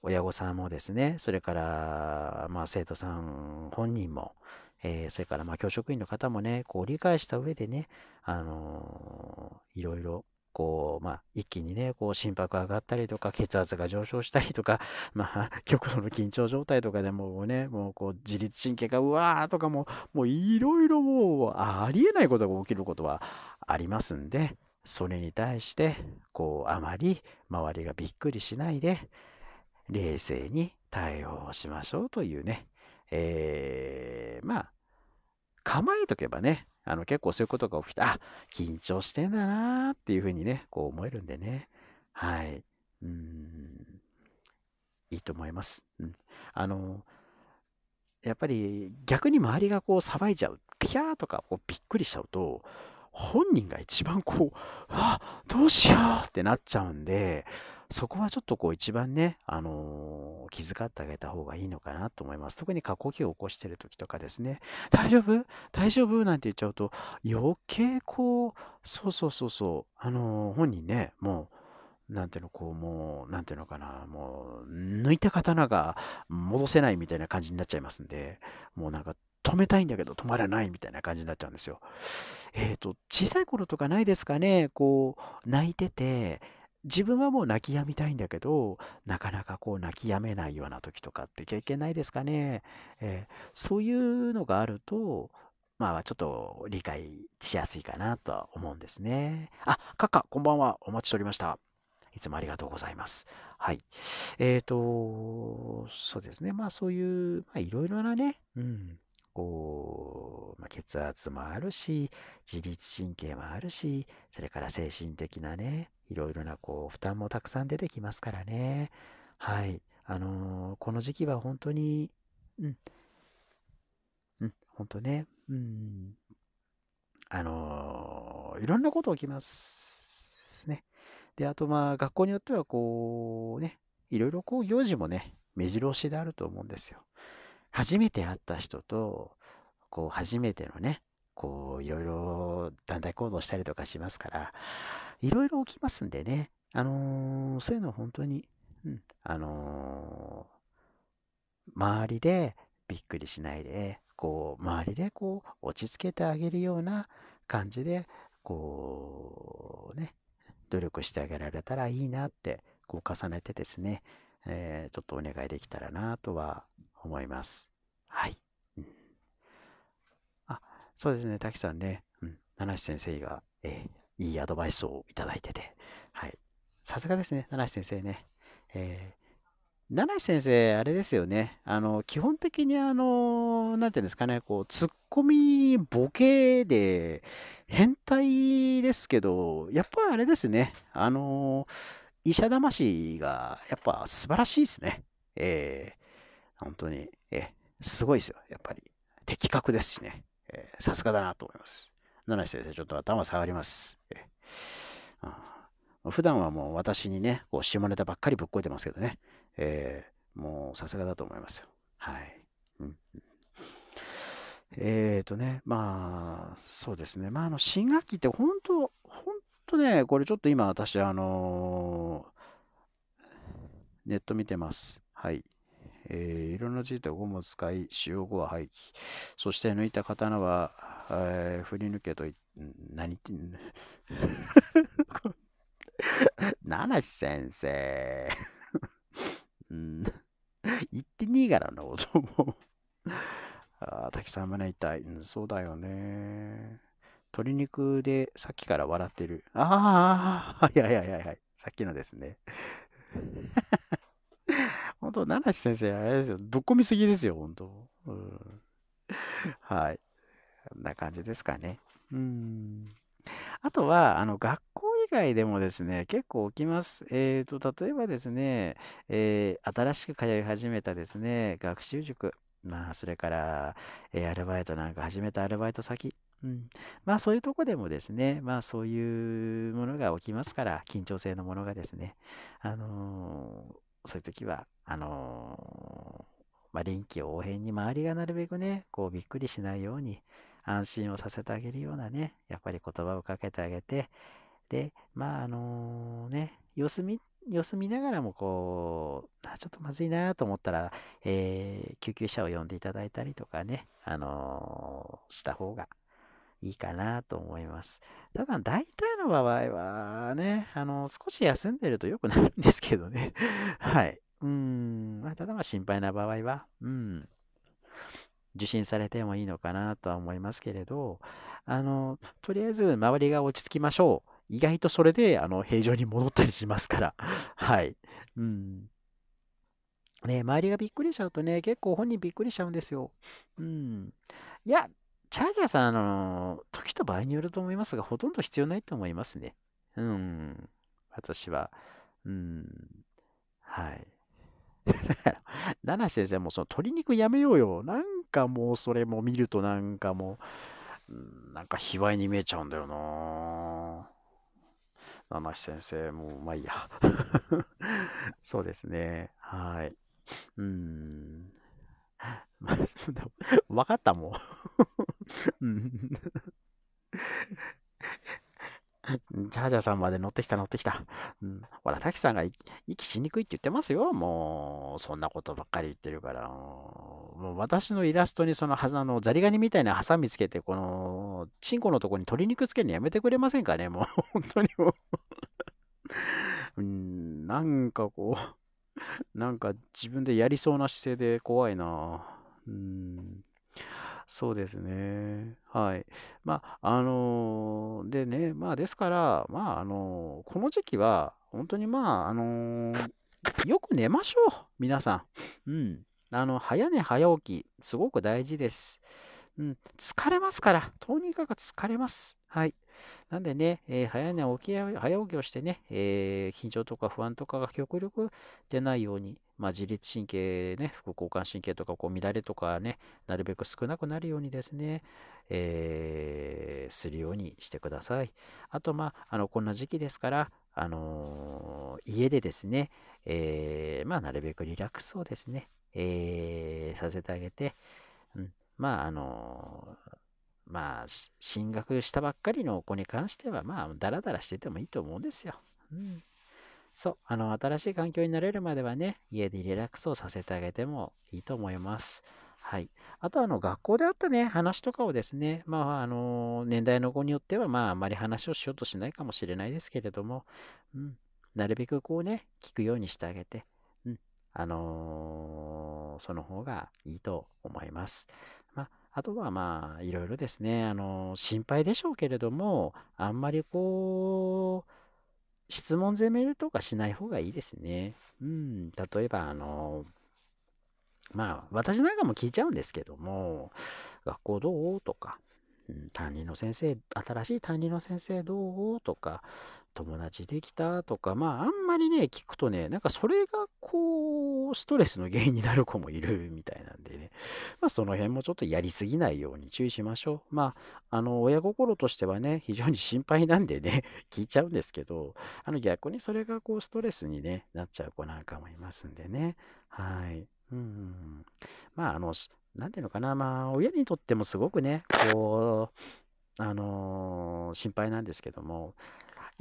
Speaker 1: 親御さんもですね、それから、まあ、生徒さん本人も、えーそれから、まあ、教職員の方もね、こう理解した上でね、あのーいろいろこう、まあ、一気にね、こう、心拍上がったりとか、血圧が上昇したりとか、まあ、極度の緊張状態とかでもね、もう、こう、自律神経がうわーとかも、もう、いろいろもう、ありえないことが起きることはありますんで、それに対して、こう、あまり周りがびっくりしないで、冷静に対応しましょうというね、えー、まあ、構えとけばね、あの結構そういうことが起きた、あ、緊張してんだなっていうふうにね、こう思えるんでね。はい。うん。いいと思います。うん。あの、やっぱり逆に周りがこう騒いじゃう、キャーとかこうびっくりしちゃうと、本人が一番こう、あ、どうしようってなっちゃうんで、そこはちょっとこう一番ね、あのー、気遣ってあげた方がいいのかなと思います。特に過呼吸を起こしてる時とかですね、大丈夫大丈夫なんて言っちゃうと、余計こう、そうそうそうそう、あのー、本人ね、もう、なんていうの、こう、もう、なんていうのかな、もう、抜いた刀が戻せないみたいな感じになっちゃいますんで、もうなんか、止めたいんだけど止まらないみたいな感じになっちゃうんですよ。えっ、ー、と、小さい頃とかないですかね、こう、泣いてて、自分はもう泣き止みたいんだけど、なかなかこう泣き止めないような時とかって経験ないですかね。えー、そういうのがあると、まあちょっと理解しやすいかなとは思うんですね。あ、カッカ、こんばんは。お待ちしておりました。いつもありがとうございます。はい。えっ、ー、と、そうですね。まあそういう、まあいろいろなね、うん、こう、まあ、血圧もあるし、自律神経もあるし、それから精神的なね、いろいろなこう負担もたくさん出てきますからね。はい。あのー、この時期は本当に、うん、うん、本当ね、うん、あのー、いろんなこと起きますね。で、あとまあ、学校によってはこう、ね、いろいろこう行事もね、目白押しであると思うんですよ。初めて会った人と、こう、初めてのね、こう、いろいろ団体行動したりとかしますから、いろいろ起きますんでね、あのー、そういうの本当に、うん、あのー、周りでびっくりしないで、こう、周りでこう、落ち着けてあげるような感じで、こう、ね、努力してあげられたらいいなって、こう重ねてですね、えー、ちょっとお願いできたらなとは思います。はい。うん、あ、そうですね、滝さんね、うん、七瀬先生が、えー、いいアドバイスをいただいてて、はい。さすがですね、七井先生ね。えー七井先生、あれですよね。あの、基本的にあの、なんていうんですかね、こう、ツッコミ、ボケで、変態ですけど、やっぱあれですね。あの、医者魂が、やっぱ素晴らしいですね。えー、本当に、えー、すごいですよ、やっぱり。的確ですしね。えさすがだなと思います。七瀬先生、ちょっと頭下がります。えうん、普段はもう私にね、こう下ネタばっかりぶっこいてますけどね、えー、もうさすがだと思いますよ。はい。うん、えっ、ー、とね、まあ、そうですね。まあ、あの、新学期って本当、本当ね、これちょっと今私、あのー、ネット見てます。はい。えー、色のついたゴムを使い、使用後は廃棄。そして抜いた刀は、えー、振り抜けとい、何言ってんの七瀬先生。うん、言ってねえからな、子供。あ滝さん胸痛い、うん。そうだよね。鶏肉でさっきから笑ってる。ああ、はいはいはいはい。さっきのですね。本当、奈良先生、あれですよ。ぶっ込みすぎですよ、本当。うん、はい。こんな感じですかね。うん。あとは、あの、学校以外でもですね、結構起きます。えっ、ー、と、例えばですね、えー、新しく通い始めたですね、学習塾。まあ、それから、えー、アルバイトなんか始めたアルバイト先。うん、まあそういうとこでもですね、まあそういうものが起きますから、緊張性のものがですね、あのそういう時は、あのー、まあ、臨機応変に周りがなるべくね、こうびっくりしないように、安心をさせてあげるようなね、やっぱり言葉をかけてあげて、で、まあ、あのね、様子見、様子見ながらもこう、ちょっとまずいなと思ったら、えー、救急車を呼んでいただいたりとかね、あのー、した方がいいかなと思います。ただ、大体の場合はね、あの、少し休んでると良くなるんですけどね。はい。うん。まただ、心配な場合は、うん。受診されてもいいのかなとは思いますけれど、あの、とりあえず周りが落ち着きましょう。意外とそれで、あの、平常に戻ったりしますから。はい。うん。ね、周りがびっくりしちゃうとね、結構本人びっくりしちゃうんですよ。うん。いや、チャージャーさん、あの、時と場合によると思いますが、ほとんど必要ないと思いますね。うん。私は。うん。はい。だから、七瀬先生もその鶏肉やめようよ。なんかもうそれも見るとなんかもう、なんか卑猥に見えちゃうんだよな七七先生も、う、まあいいや。そうですね。はい。うん。分 かったもんうん。ジャージャーさんまで乗ってきた乗ってきた。うん、ほら、滝さんが息しにくいって言ってますよ。もう、そんなことばっかり言ってるから。もう私のイラストにその、はあの、ザリガニみたいなハサミつけて、この、チンコのとこに鶏肉つけるのやめてくれませんかね。もう、本当にもううん、なんかこう、なんか自分でやりそうな姿勢で怖いなうん。そうですね。はい。まあ、あのーでね、まあ、ですから、まあ、あのーこの時期は、本当にまあ、あのーよく寝ましょう、皆さん。うん。あの、早寝早起き、すごく大事です。うん。疲れますから、とにかく疲れます。はい。なんでね、えー早寝起きや、早起きをしてね、えー緊張とか不安とかが極力出ないようにまあ、自律神経ね、副交感神経とかこう乱れとかね、なるべく少なくなるようにですね、えー、するようにしてください。あと、まあ、あのこんな時期ですから、あのー、家でですね、えー、まあ、なるべくリラックスをですね、えー、させてあげて、うん、まあ、あのまあ、進学したばっかりの子に関しては、まあ、だらだらしててもいいと思うんですよ。うんそう、あの、新しい環境になれるまではね、家でリラックスをさせてあげてもいいと思います。はい。あと、あの、学校であったね、話とかをですね、まあ、あの、年代の子によっては、まあ、あまり話をしようとしないかもしれないですけれども、うん、なるべくこうね、聞くようにしてあげて、うん、あのー、その方がいいと思います。まああとはまあ、いろいろですね、あの、心配でしょうけれども、あんまりこう、質問攻めとかしない方がいいですね。うん、例えば、あの、まあ、私なんかも聞いちゃうんですけども、学校どうとか、うん、担任の先生、新しい担任の先生どうとか、友達できたとか、まあ、あんまりね、聞くとね、なんかそれが、こう、ストレスの原因になる子もいるみたいなんでね、まあ、その辺もちょっとやりすぎないように注意しましょう。まあ、あの、親心としてはね、非常に心配なんでね、聞いちゃうんですけど、あの、逆にそれが、こう、ストレスに、ね、なっちゃう子なんかもいますんでね、はい。うん。まあ、あの、なんていうのかな、まあ、親にとってもすごくね、こう、あのー、心配なんですけども、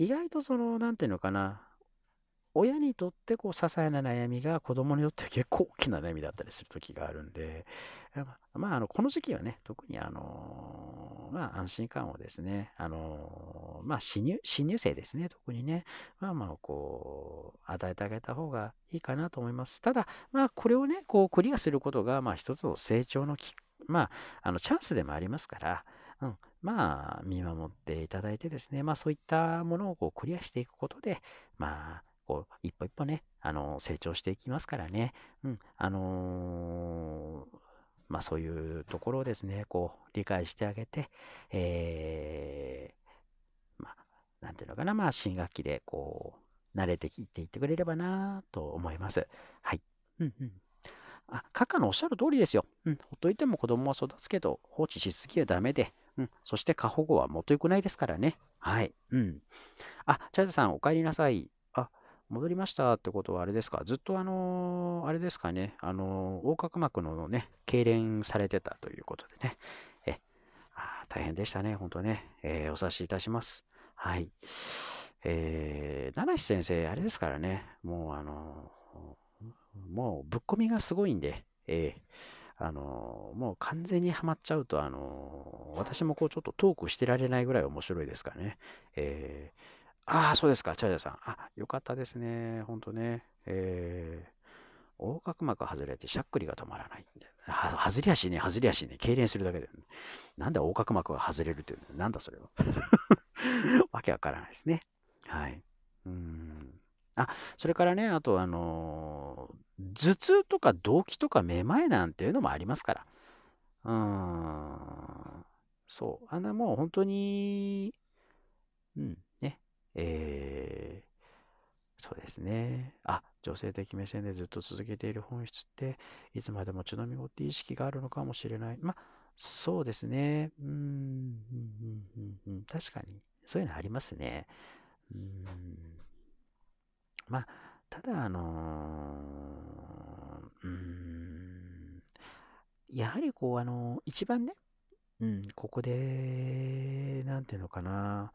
Speaker 1: 意外とその、なんていうのかな、親にとってこう、些細な悩みが子供にとって結構大きな悩みだったりする時があるんで、まあ、あの、この時期はね、特にあの、まあ、安心感をですね、あの、まあ、新入、新入生ですね、特にね、まあまあ、こう、与えてあげた方がいいかなと思います。ただ、まあ、これをね、こう、クリアすることが、まあ、一つの成長のき、まあ、あの、チャンスでもありますから、うん、まあ、見守っていただいてですね、まあそういったものをこうクリアしていくことで、まあ、こう、一歩一歩ね、あの、成長していきますからね、うん、あのー、まあそういうところをですね、こう、理解してあげて、えー、まあ、なんていうのかな、まあ新学期でこう、慣れてきていってくれればなと思います。はい。うんうん。あ、カカのおっしゃる通りですよ。うん、ほっといても子供は育つけど、放置しすぎはダメで、うん。そして過保護はもとよくないですからね。はい。うん。あ、チャイズさん、お帰りなさい。あ、戻りましたってことはあれですかずっとあのー、あれですかね。あのー、横隔膜のね、痙攣されてたということでね。え、あ大変でしたね。本当ね。えー、お察しいたします。はい。えー、七七先生、あれですからね。もうあのー、もうぶっ込みがすごいんで、えー、あの、もう完全にはまっちゃうと、あの、私もこうちょっとトークしてられないぐらい面白いですからね。えー、ああ、そうですか、チャージャーさん。あ、よかったですね。ほんとね。えー、横隔膜外れてしゃっくりが止まらないんだよ、ね。外れやしね、外れやしね、痙攣するだけだよね。なんで横隔膜が外れるっていうのなんだそれは。わけわからないですね。はい。うん。あ、それからね、あと、あのー、頭痛とか動悸とかめまいなんていうのもありますから。うん、そう。あの、もう本当に、うん、ね、えー、そうですね。あ、女性的目線でずっと続けている本質って、いつまでも血のみごって意識があるのかもしれない。まあ、そうですね。うん、うん、うん、うん、確かに。そういうのありますね。うんまあ、ただ、あのー、うん、やはりこう、あのー、一番ね、うん、ここで、なんていうのかな、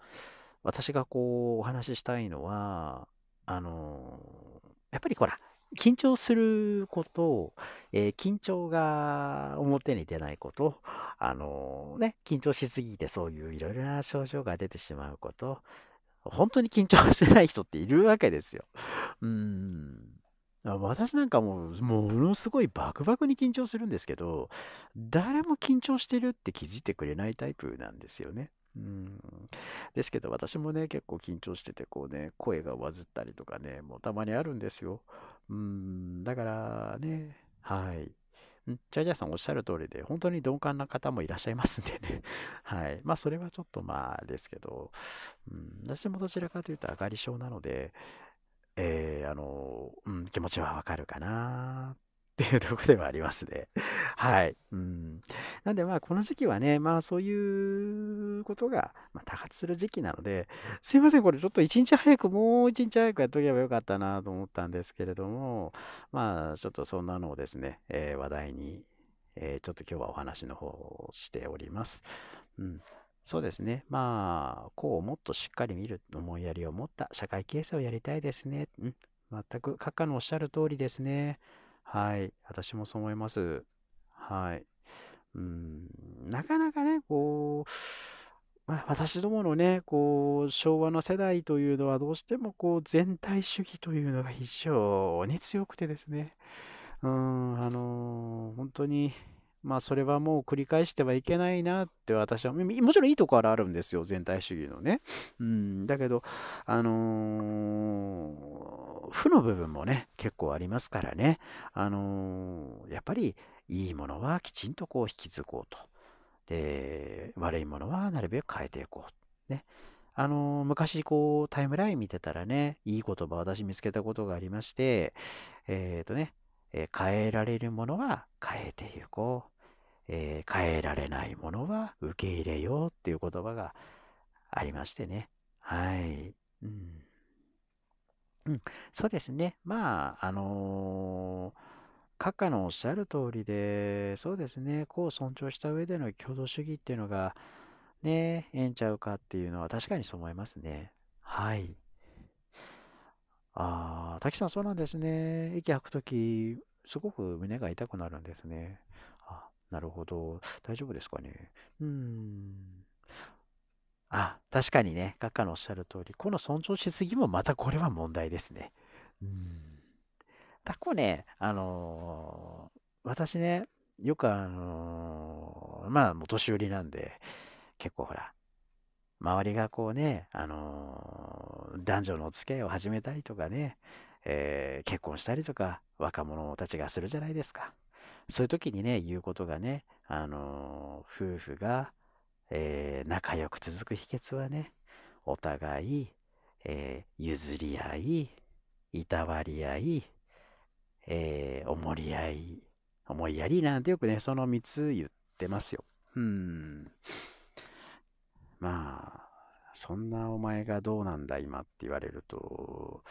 Speaker 1: 私がこう、お話ししたいのは、あのー、やっぱりほら、緊張すること、えー、緊張が表に出ないこと、あのー、ね、緊張しすぎてそういういろいろな症状が出てしまうこと、本当に緊張してない人っているわけですよ。うん。私なんかもう、ものすごいバクバクに緊張するんですけど、誰も緊張してるって気づいてくれないタイプなんですよね。うん、ですけど私もね結構緊張しててこうね声がわずったりとかねもうたまにあるんですよ。うんだからねはいチャイジャーさんおっしゃる通りで、本当に鈍感な方もいらっしゃいますんでね。はい。まあ、それはちょっとまあですけど、うん、私もどちらかというと上がり症なので、えー、あの、うん、気持ちはわかるかなっていうとこではありますね。はい。うん。なんでまあ、この時期はね、まあそういうことが、ま多発する時期なので、すいません、これちょっと一日早く、もう一日早くやっとけばよかったなと思ったんですけれども、まあちょっとそんなのをですね、えー、話題に、えー、ちょっと今日はお話の方をしております。うん。そうですね。まあ、こうもっとしっかり見る思いやりを持った社会形成をやりたいですね。うん。全く、閣下のおっしゃる通りですね。はい。私もそう思います。はい。うん、なかなかね、こう、まあ、私どものね、こう、昭和の世代というのはどうしてもこう、全体主義というのが非常に強くてですね、うん、あのー本当に、まあ、それはもう繰り返してはいけないなって私は、もちろんいいところあるんですよ、全体主義のね。うん、だけど、あのー、負の部分もね、結構ありますからね。あのー、やっぱり、いいものはきちんとこう引き継ごうと。で、悪いものはなるべく変えていこう。ね。あのー、昔こうタイムライン見てたらね、いい言葉私見つけたことがありまして、えっ、ー、とね、え変えられるものは変えていこう。えー、変えられないものは受け入れようっていう言葉がありましてね。はい。うん。うん、そうですね。まあ、あのー、閣下のおっしゃる通りで、そうですね、こう尊重した上での共同主義っていうのが、ね、ええんちゃうかっていうのは確かにそう思いますね。はい。ああ、滝さん、そうなんですね。息吐くとき、すごく胸が痛くなるんですね。なるほど。大丈夫ですかね。うーん。あ、確かにね、学科のおっしゃる通り、この尊重しすぎもまたこれは問題ですね。うん。だこね、あのー私ね、よくあのーまあ、年寄りなんで、結構ほら、周りがこうね、あのー男女のお付き合いを始めたりとかね、えー結婚したりとか、若者たちがするじゃないですか。そういう時にね、言うことがね、あのー、夫婦が、えー、仲良く続く秘訣はね、お互い、えー、譲り合い、いたわり合い、えー、思り合い、思いやりなんてよくね、その3つ言ってますよ。うん。まあ、そんなお前がどうなんだ今って言われると、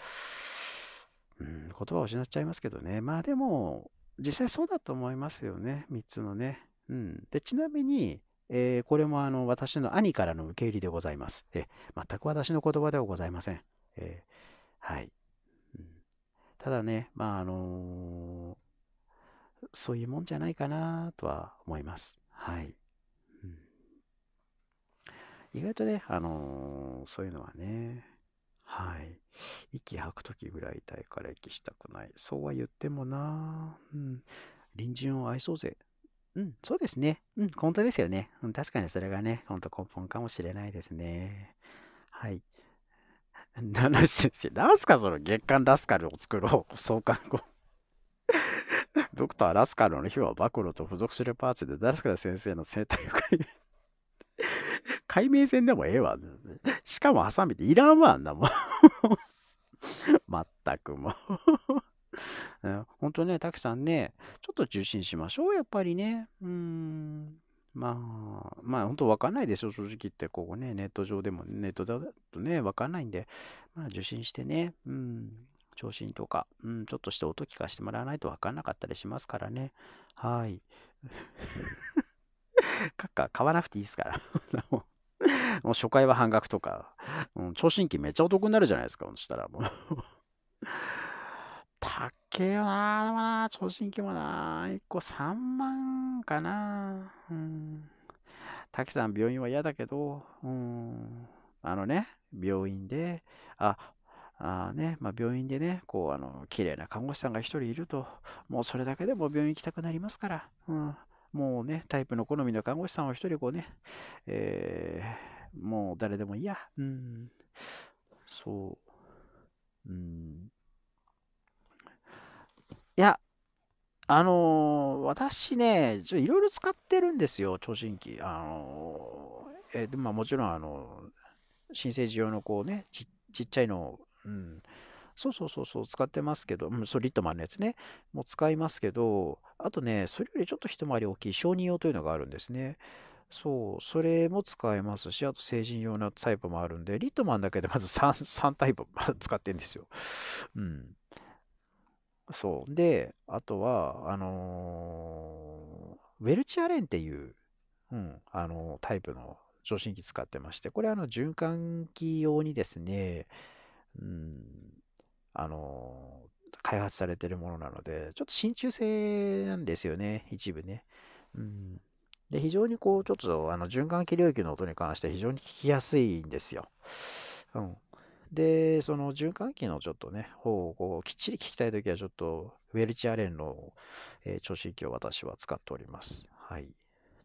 Speaker 1: うん、言葉を失っちゃいますけどね。まあでも、実際そうだと思いますよね、3つのね。うん、でちなみに、えー、これもあの私の兄からの受け入れでございます。え全く私の言葉ではございません。えー、はい、うん。ただね、まああのー、そういうもんじゃないかなとは思います。はい。うん、意外とね、あのそういうのはね、はい。息吐くときぐらい痛いから息したくない。そうは言ってもな、うん、隣人を愛そうぜ。うん、そうですね。うん、本当ですよね。うん、確かにそれがね、本当根本かもしれないですね。はい。七先生、何すかその月刊ラスカルを作ろう。創刊後。ドクターラスカルの日は暴露と付属するパーツで、ラスカル先生の生態を解明。解明戦でもええわ。しかもミっていらんわ、あんなもん。まったくも うん。本当ね、たくさんね、ちょっと受信しましょう、やっぱりね。うん。まあ、まあ、と当わかんないでしょ、正直言って、ここね、ネット上でも、ネットだとね、わかんないんで、まあ、受信してね、うん、聴診とか、うん、ちょっとして音聞かせてもらわないとわかんなかったりしますからね。はい。カッカ買わなくていいですから。もう初回は半額とか、うん、聴診器めっちゃお得になるじゃないですか、そしたらもうたっけよなでもな聴診器もな1個3万かなうん。滝さん、病院は嫌だけど、うん。あのね、病院で、あ、あねまあ、病院でね、こう、あの、綺麗な看護師さんが1人いると、もうそれだけでも病院行きたくなりますから、うん。もうね、タイプの好みの看護師さんを一人こうね、えー、もう誰でもいいや。うん。そう。うん。いや、あのー、私ね、いろいろ使ってるんですよ、聴診器。あのー、えー、でもまあ、もちろん、あのー、新生児用のこうね、ちっちゃいのを、うん、そうそうそうそう、使ってますけど、うん、そう、リットマンのやつね、もう使いますけど、あとね、それよりちょっと一回り大きい承認用というのがあるんですね。そう、それも使えますし、あと成人用のタイプもあるんで、リットマンだけでまず 3, 3 タイプ使ってんですよ。うん。そう。で、あとは、あのー、ウェルチアレンっていう、うん、あのー、タイプの聴診器使ってまして、これあの循環器用にですね、うん、あの開発されてるものなので、ちょっと真鍮製なんですよね、一部ね。うん、で非常にこう、ちょっとあの循環器領域の音に関して非常に聞きやすいんですよ。うん、で、その循環器のちょっとね、方をこうきっちり聞きたいときは、ちょっとウェルチアレンの、えー、調子器を私は使っております。はい。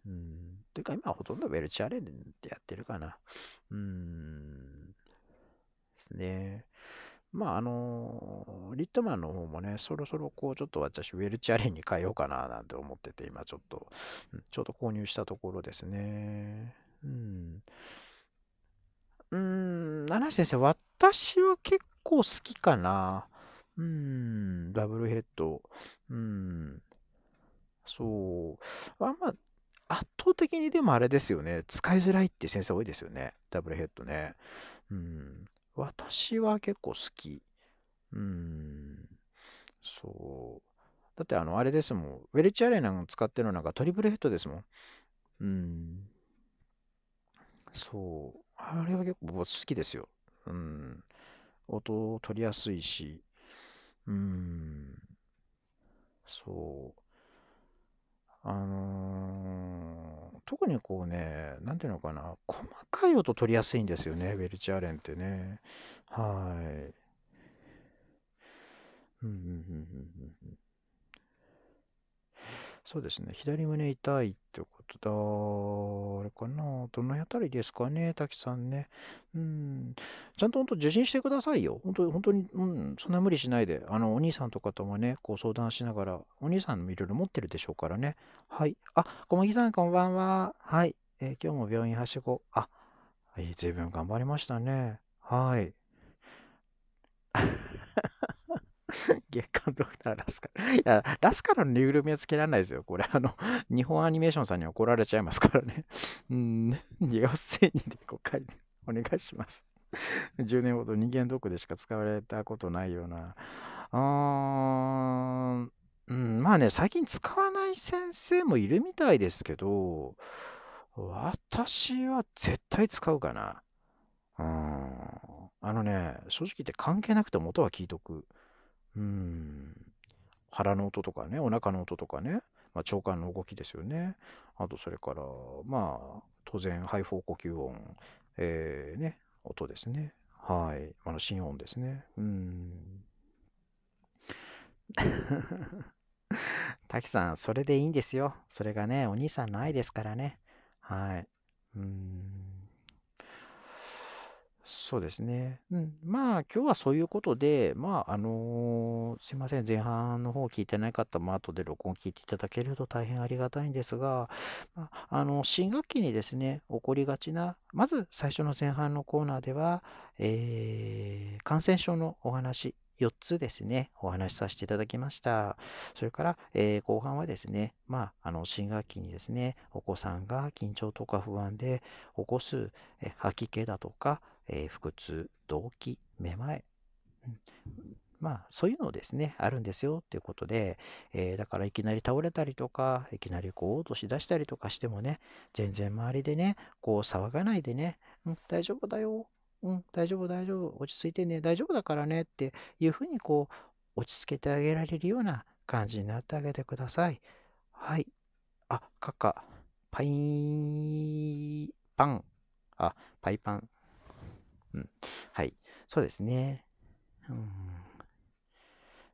Speaker 1: うん。というか、今ほとんどウェルチアレンでやってるかな。うん。ですね。まあ、あの、リットマンの方もね、そろそろこう、ちょっと私、ウェルチアレンに変えようかな、なんて思ってて、今ちょっと、ちょっと購入したところですね。うん。うん、七瀬先生、私は結構好きかな。うん、ダブルヘッド。うん。そう。あまあ、圧倒的にでもあれですよね。使いづらいって先生多いですよね。ダブルヘッドね。うん。私は結構好き。うん。そう。だってあの、あれですもん。ウェルチアレーなんか使ってるのなんかトリプルヘッドですもん。うん。そう。あれは結構僕好きですよ。うん。音を取りやすいし。うん。そう。あのー、特にこうね、なんていうのかな、細かい音取りやすいんですよね、ウェルチアレンってね。はい。そうですね、左胸痛いってこと、あれかな、どの辺りですかね、滝さんね。うん、ちゃんと本当受診してくださいよ。本当本当に、うん、そんな無理しないで、あの、お兄さんとかともね、こう相談しながら、お兄さんもいろいろ持ってるでしょうからね。はい。あ、小麦さん、こんばんは。はい。えー、今日も病院はしご。あ、はい、随分頑張りましたね。はい。月刊ドクターラスカル。いや、ラスカルのぬいぐるみはつけられないですよ。これ、あの、日本アニメーションさんに怒られちゃいますからね。うん、似0 0義で5回お願いします。10年ほど人間ドックでしか使われたことないような。あー、うん、まあね、最近使わない先生もいるみたいですけど、私は絶対使うかな。うん。あのね、正直言って関係なくて元は聞いとく。うん。腹の音とかね、お腹の音とかね、まあ、腸管の動きですよね。あと、それから、まあ、当然、肺胞呼吸音、えー、ね、音ですね。はい。あの、心音ですね。うん。滝さん、それでいいんですよ。それがね、お兄さんの愛ですからね。はい。うん。そうですね。うん。まあ、今日はそういうことで、まあ、あのーすいません、前半の方聞いてない方も後で録音聞いていただけると大変ありがたいんですが、まあ、あの、新学期にですね、起こりがちな、まず最初の前半のコーナーでは、えー、感染症のお話、4つですね、お話しさせていただきました。それから、えー後半はですね、まあ、あの、新学期にですね、お子さんが緊張とか不安で起こすえ吐き気だとか、えー、腹痛、動悸、めまい、うん、まあ、そういうのですね、あるんですよっていうことで、えー、だからいきなり倒れたりとか、いきなりこう、落とし出したりとかしてもね、全然周りでね、こう、騒がないでね、うん、大丈夫だよ、うん、大丈夫、大丈夫、落ち着いてね、大丈夫だからねっていうふうにこう、落ち着けてあげられるような感じになってあげてください。はい。あ、カカ、パイン、パン、あ、パイパン、うん。はい。そうですね。うん。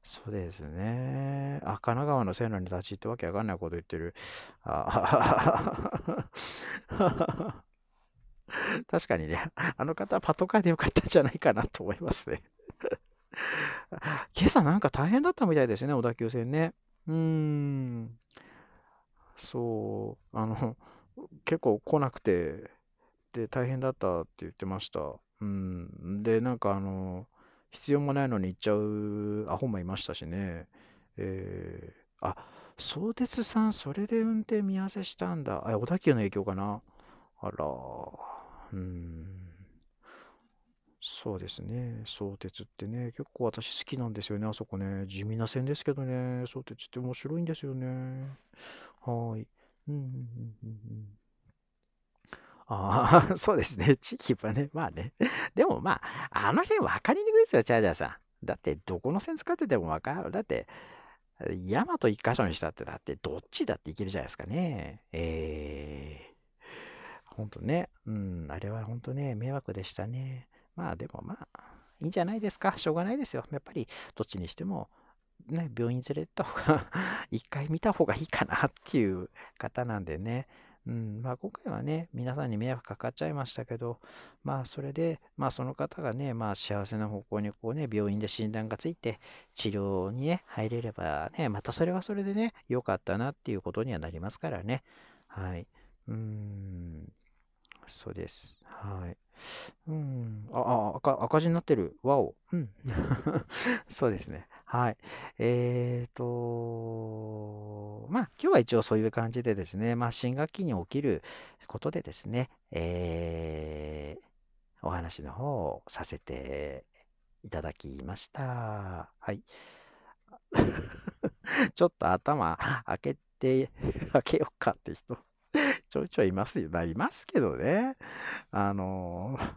Speaker 1: そうですね。あ、神奈川の線路に立ち入ってわけわかんないこと言ってる。あ 確かにね、あの方はパトカーでよかったんじゃないかなと思いますね。今朝なんか大変だったみたいですね、小田急線ね。うーん。そう、あの、結構来なくて、で、大変だったって言ってました。うん。で、なんかあの、必要もないのに行っちゃうアホもいましたしね。えー、あ、相鉄さん、それで運転見合わせしたんだ。あ、小田急の影響かな。あら、うん。そうですね。相鉄ってね、結構私好きなんですよね、あそこね。地味な線ですけどね、相鉄って面白いんですよね。はーい。うん、うん、うん、うん。ああ、そうですね。地域はね、まあね。でもまあ、あの辺分かりにくいですよ、チャージャーさん。だって、どこの線使ってても分かる。だって、山と一箇所にしたって、だって、どっちだっていけるじゃないですかね。ええー。ほんとね。うん、あれは本当ね、迷惑でしたね。まあ、でもまあ、いいんじゃないですか。しょうがないですよ。やっぱり、どっちにしても、ね、病院連れてった方が 一回見た方がいいかなっていう方なんでね。うん、まあ今回はね、皆さんに迷惑かかっちゃいましたけど、まあそれで、まあその方がね、まあ幸せな方向にこうね、病院で診断がついて、治療にね、入れればね、またそれはそれでね、良かったなっていうことにはなりますからね。はい。うん、そうです。はい。うん、あ、あ赤、赤字になってる。わお。うん。そうですね。はい。えっ、ー、と、まあ、今日は一応そういう感じでですね、まあ、新学期に起きることでですね、えー、お話の方をさせていただきました。はい。ちょっと頭開けて、開けようかって人、ちょいちょいいますよ。まあ、いますけどね。あのー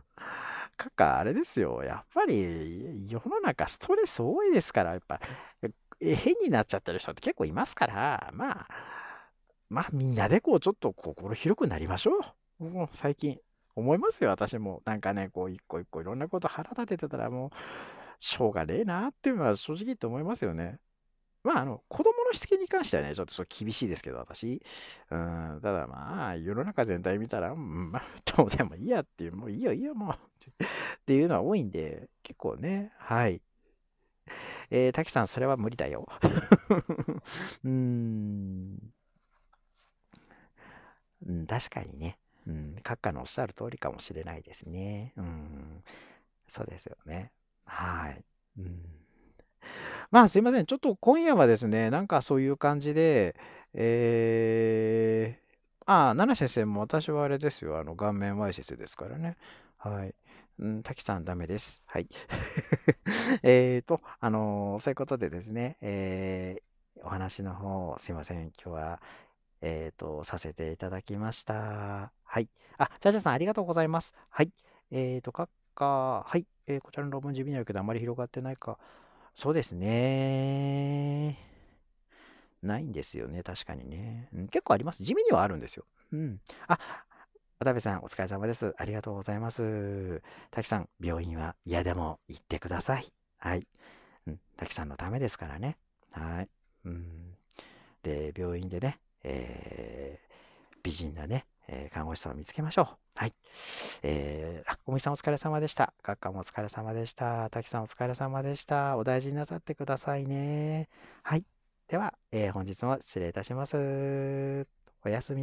Speaker 1: かか、あれですよ。やっぱり、世の中ストレス多いですから、やっぱ、変になっちゃってる人って結構いますから、まあ、まあみんなでこう、ちょっと心広くなりましょう。もう最近、思いますよ、私も。なんかね、こう、一個一個いろんなこと腹立ててたら、もう、しょうがねえなっていうのは正直言って思いますよね。まあ、あの、子供のしつけに関してはね、ちょっとそう厳しいですけど、私。うん、ただまあ、世の中全体見たら、まあ、どうでもいいやっていう、もういいよいいよ、もうっていうのは多いんで、結構ね、はい。えー、滝さん、それは無理だよ。うん。うん、確かにね。うん、閣下のおっしゃる通りかもしれないですね。うん。そうですよね。はい。うんまあすいません。ちょっと今夜はですね、なんかそういう感じで、えー、ああ、奈々先生も私はあれですよ。あの、顔面わいせつですからね。はい。うん、滝さんダメです。はい。えっと、あのー、そういうことでですね、えー、お話の方、すいません。今日は、えっ、ー、と、させていただきました。はい。あ、じゃじゃさん、ありがとうございます。はい。えっ、ー、と、かっか、はい。えー、こちらの論文地味にあるけど、あまり広がってないか。そうですね。ないんですよね、確かにね。うん、結構あります。地味にはあるんですよ。うん。あ、渡部さん、お疲れ様です。ありがとうございます。滝さん、病院は嫌でも行ってください。はい。うん、滝さんのためですからね。はい。うん。で、病院でね、えー、美人なね、えー、看護師さんを見つけましょう。はい。えー、あ、小みさんお疲れ様でした。学科もお疲れ様でした。滝さんお疲れ様でした。お大事になさってくださいね。はい。では、えー、本日も失礼いたします。おやすみ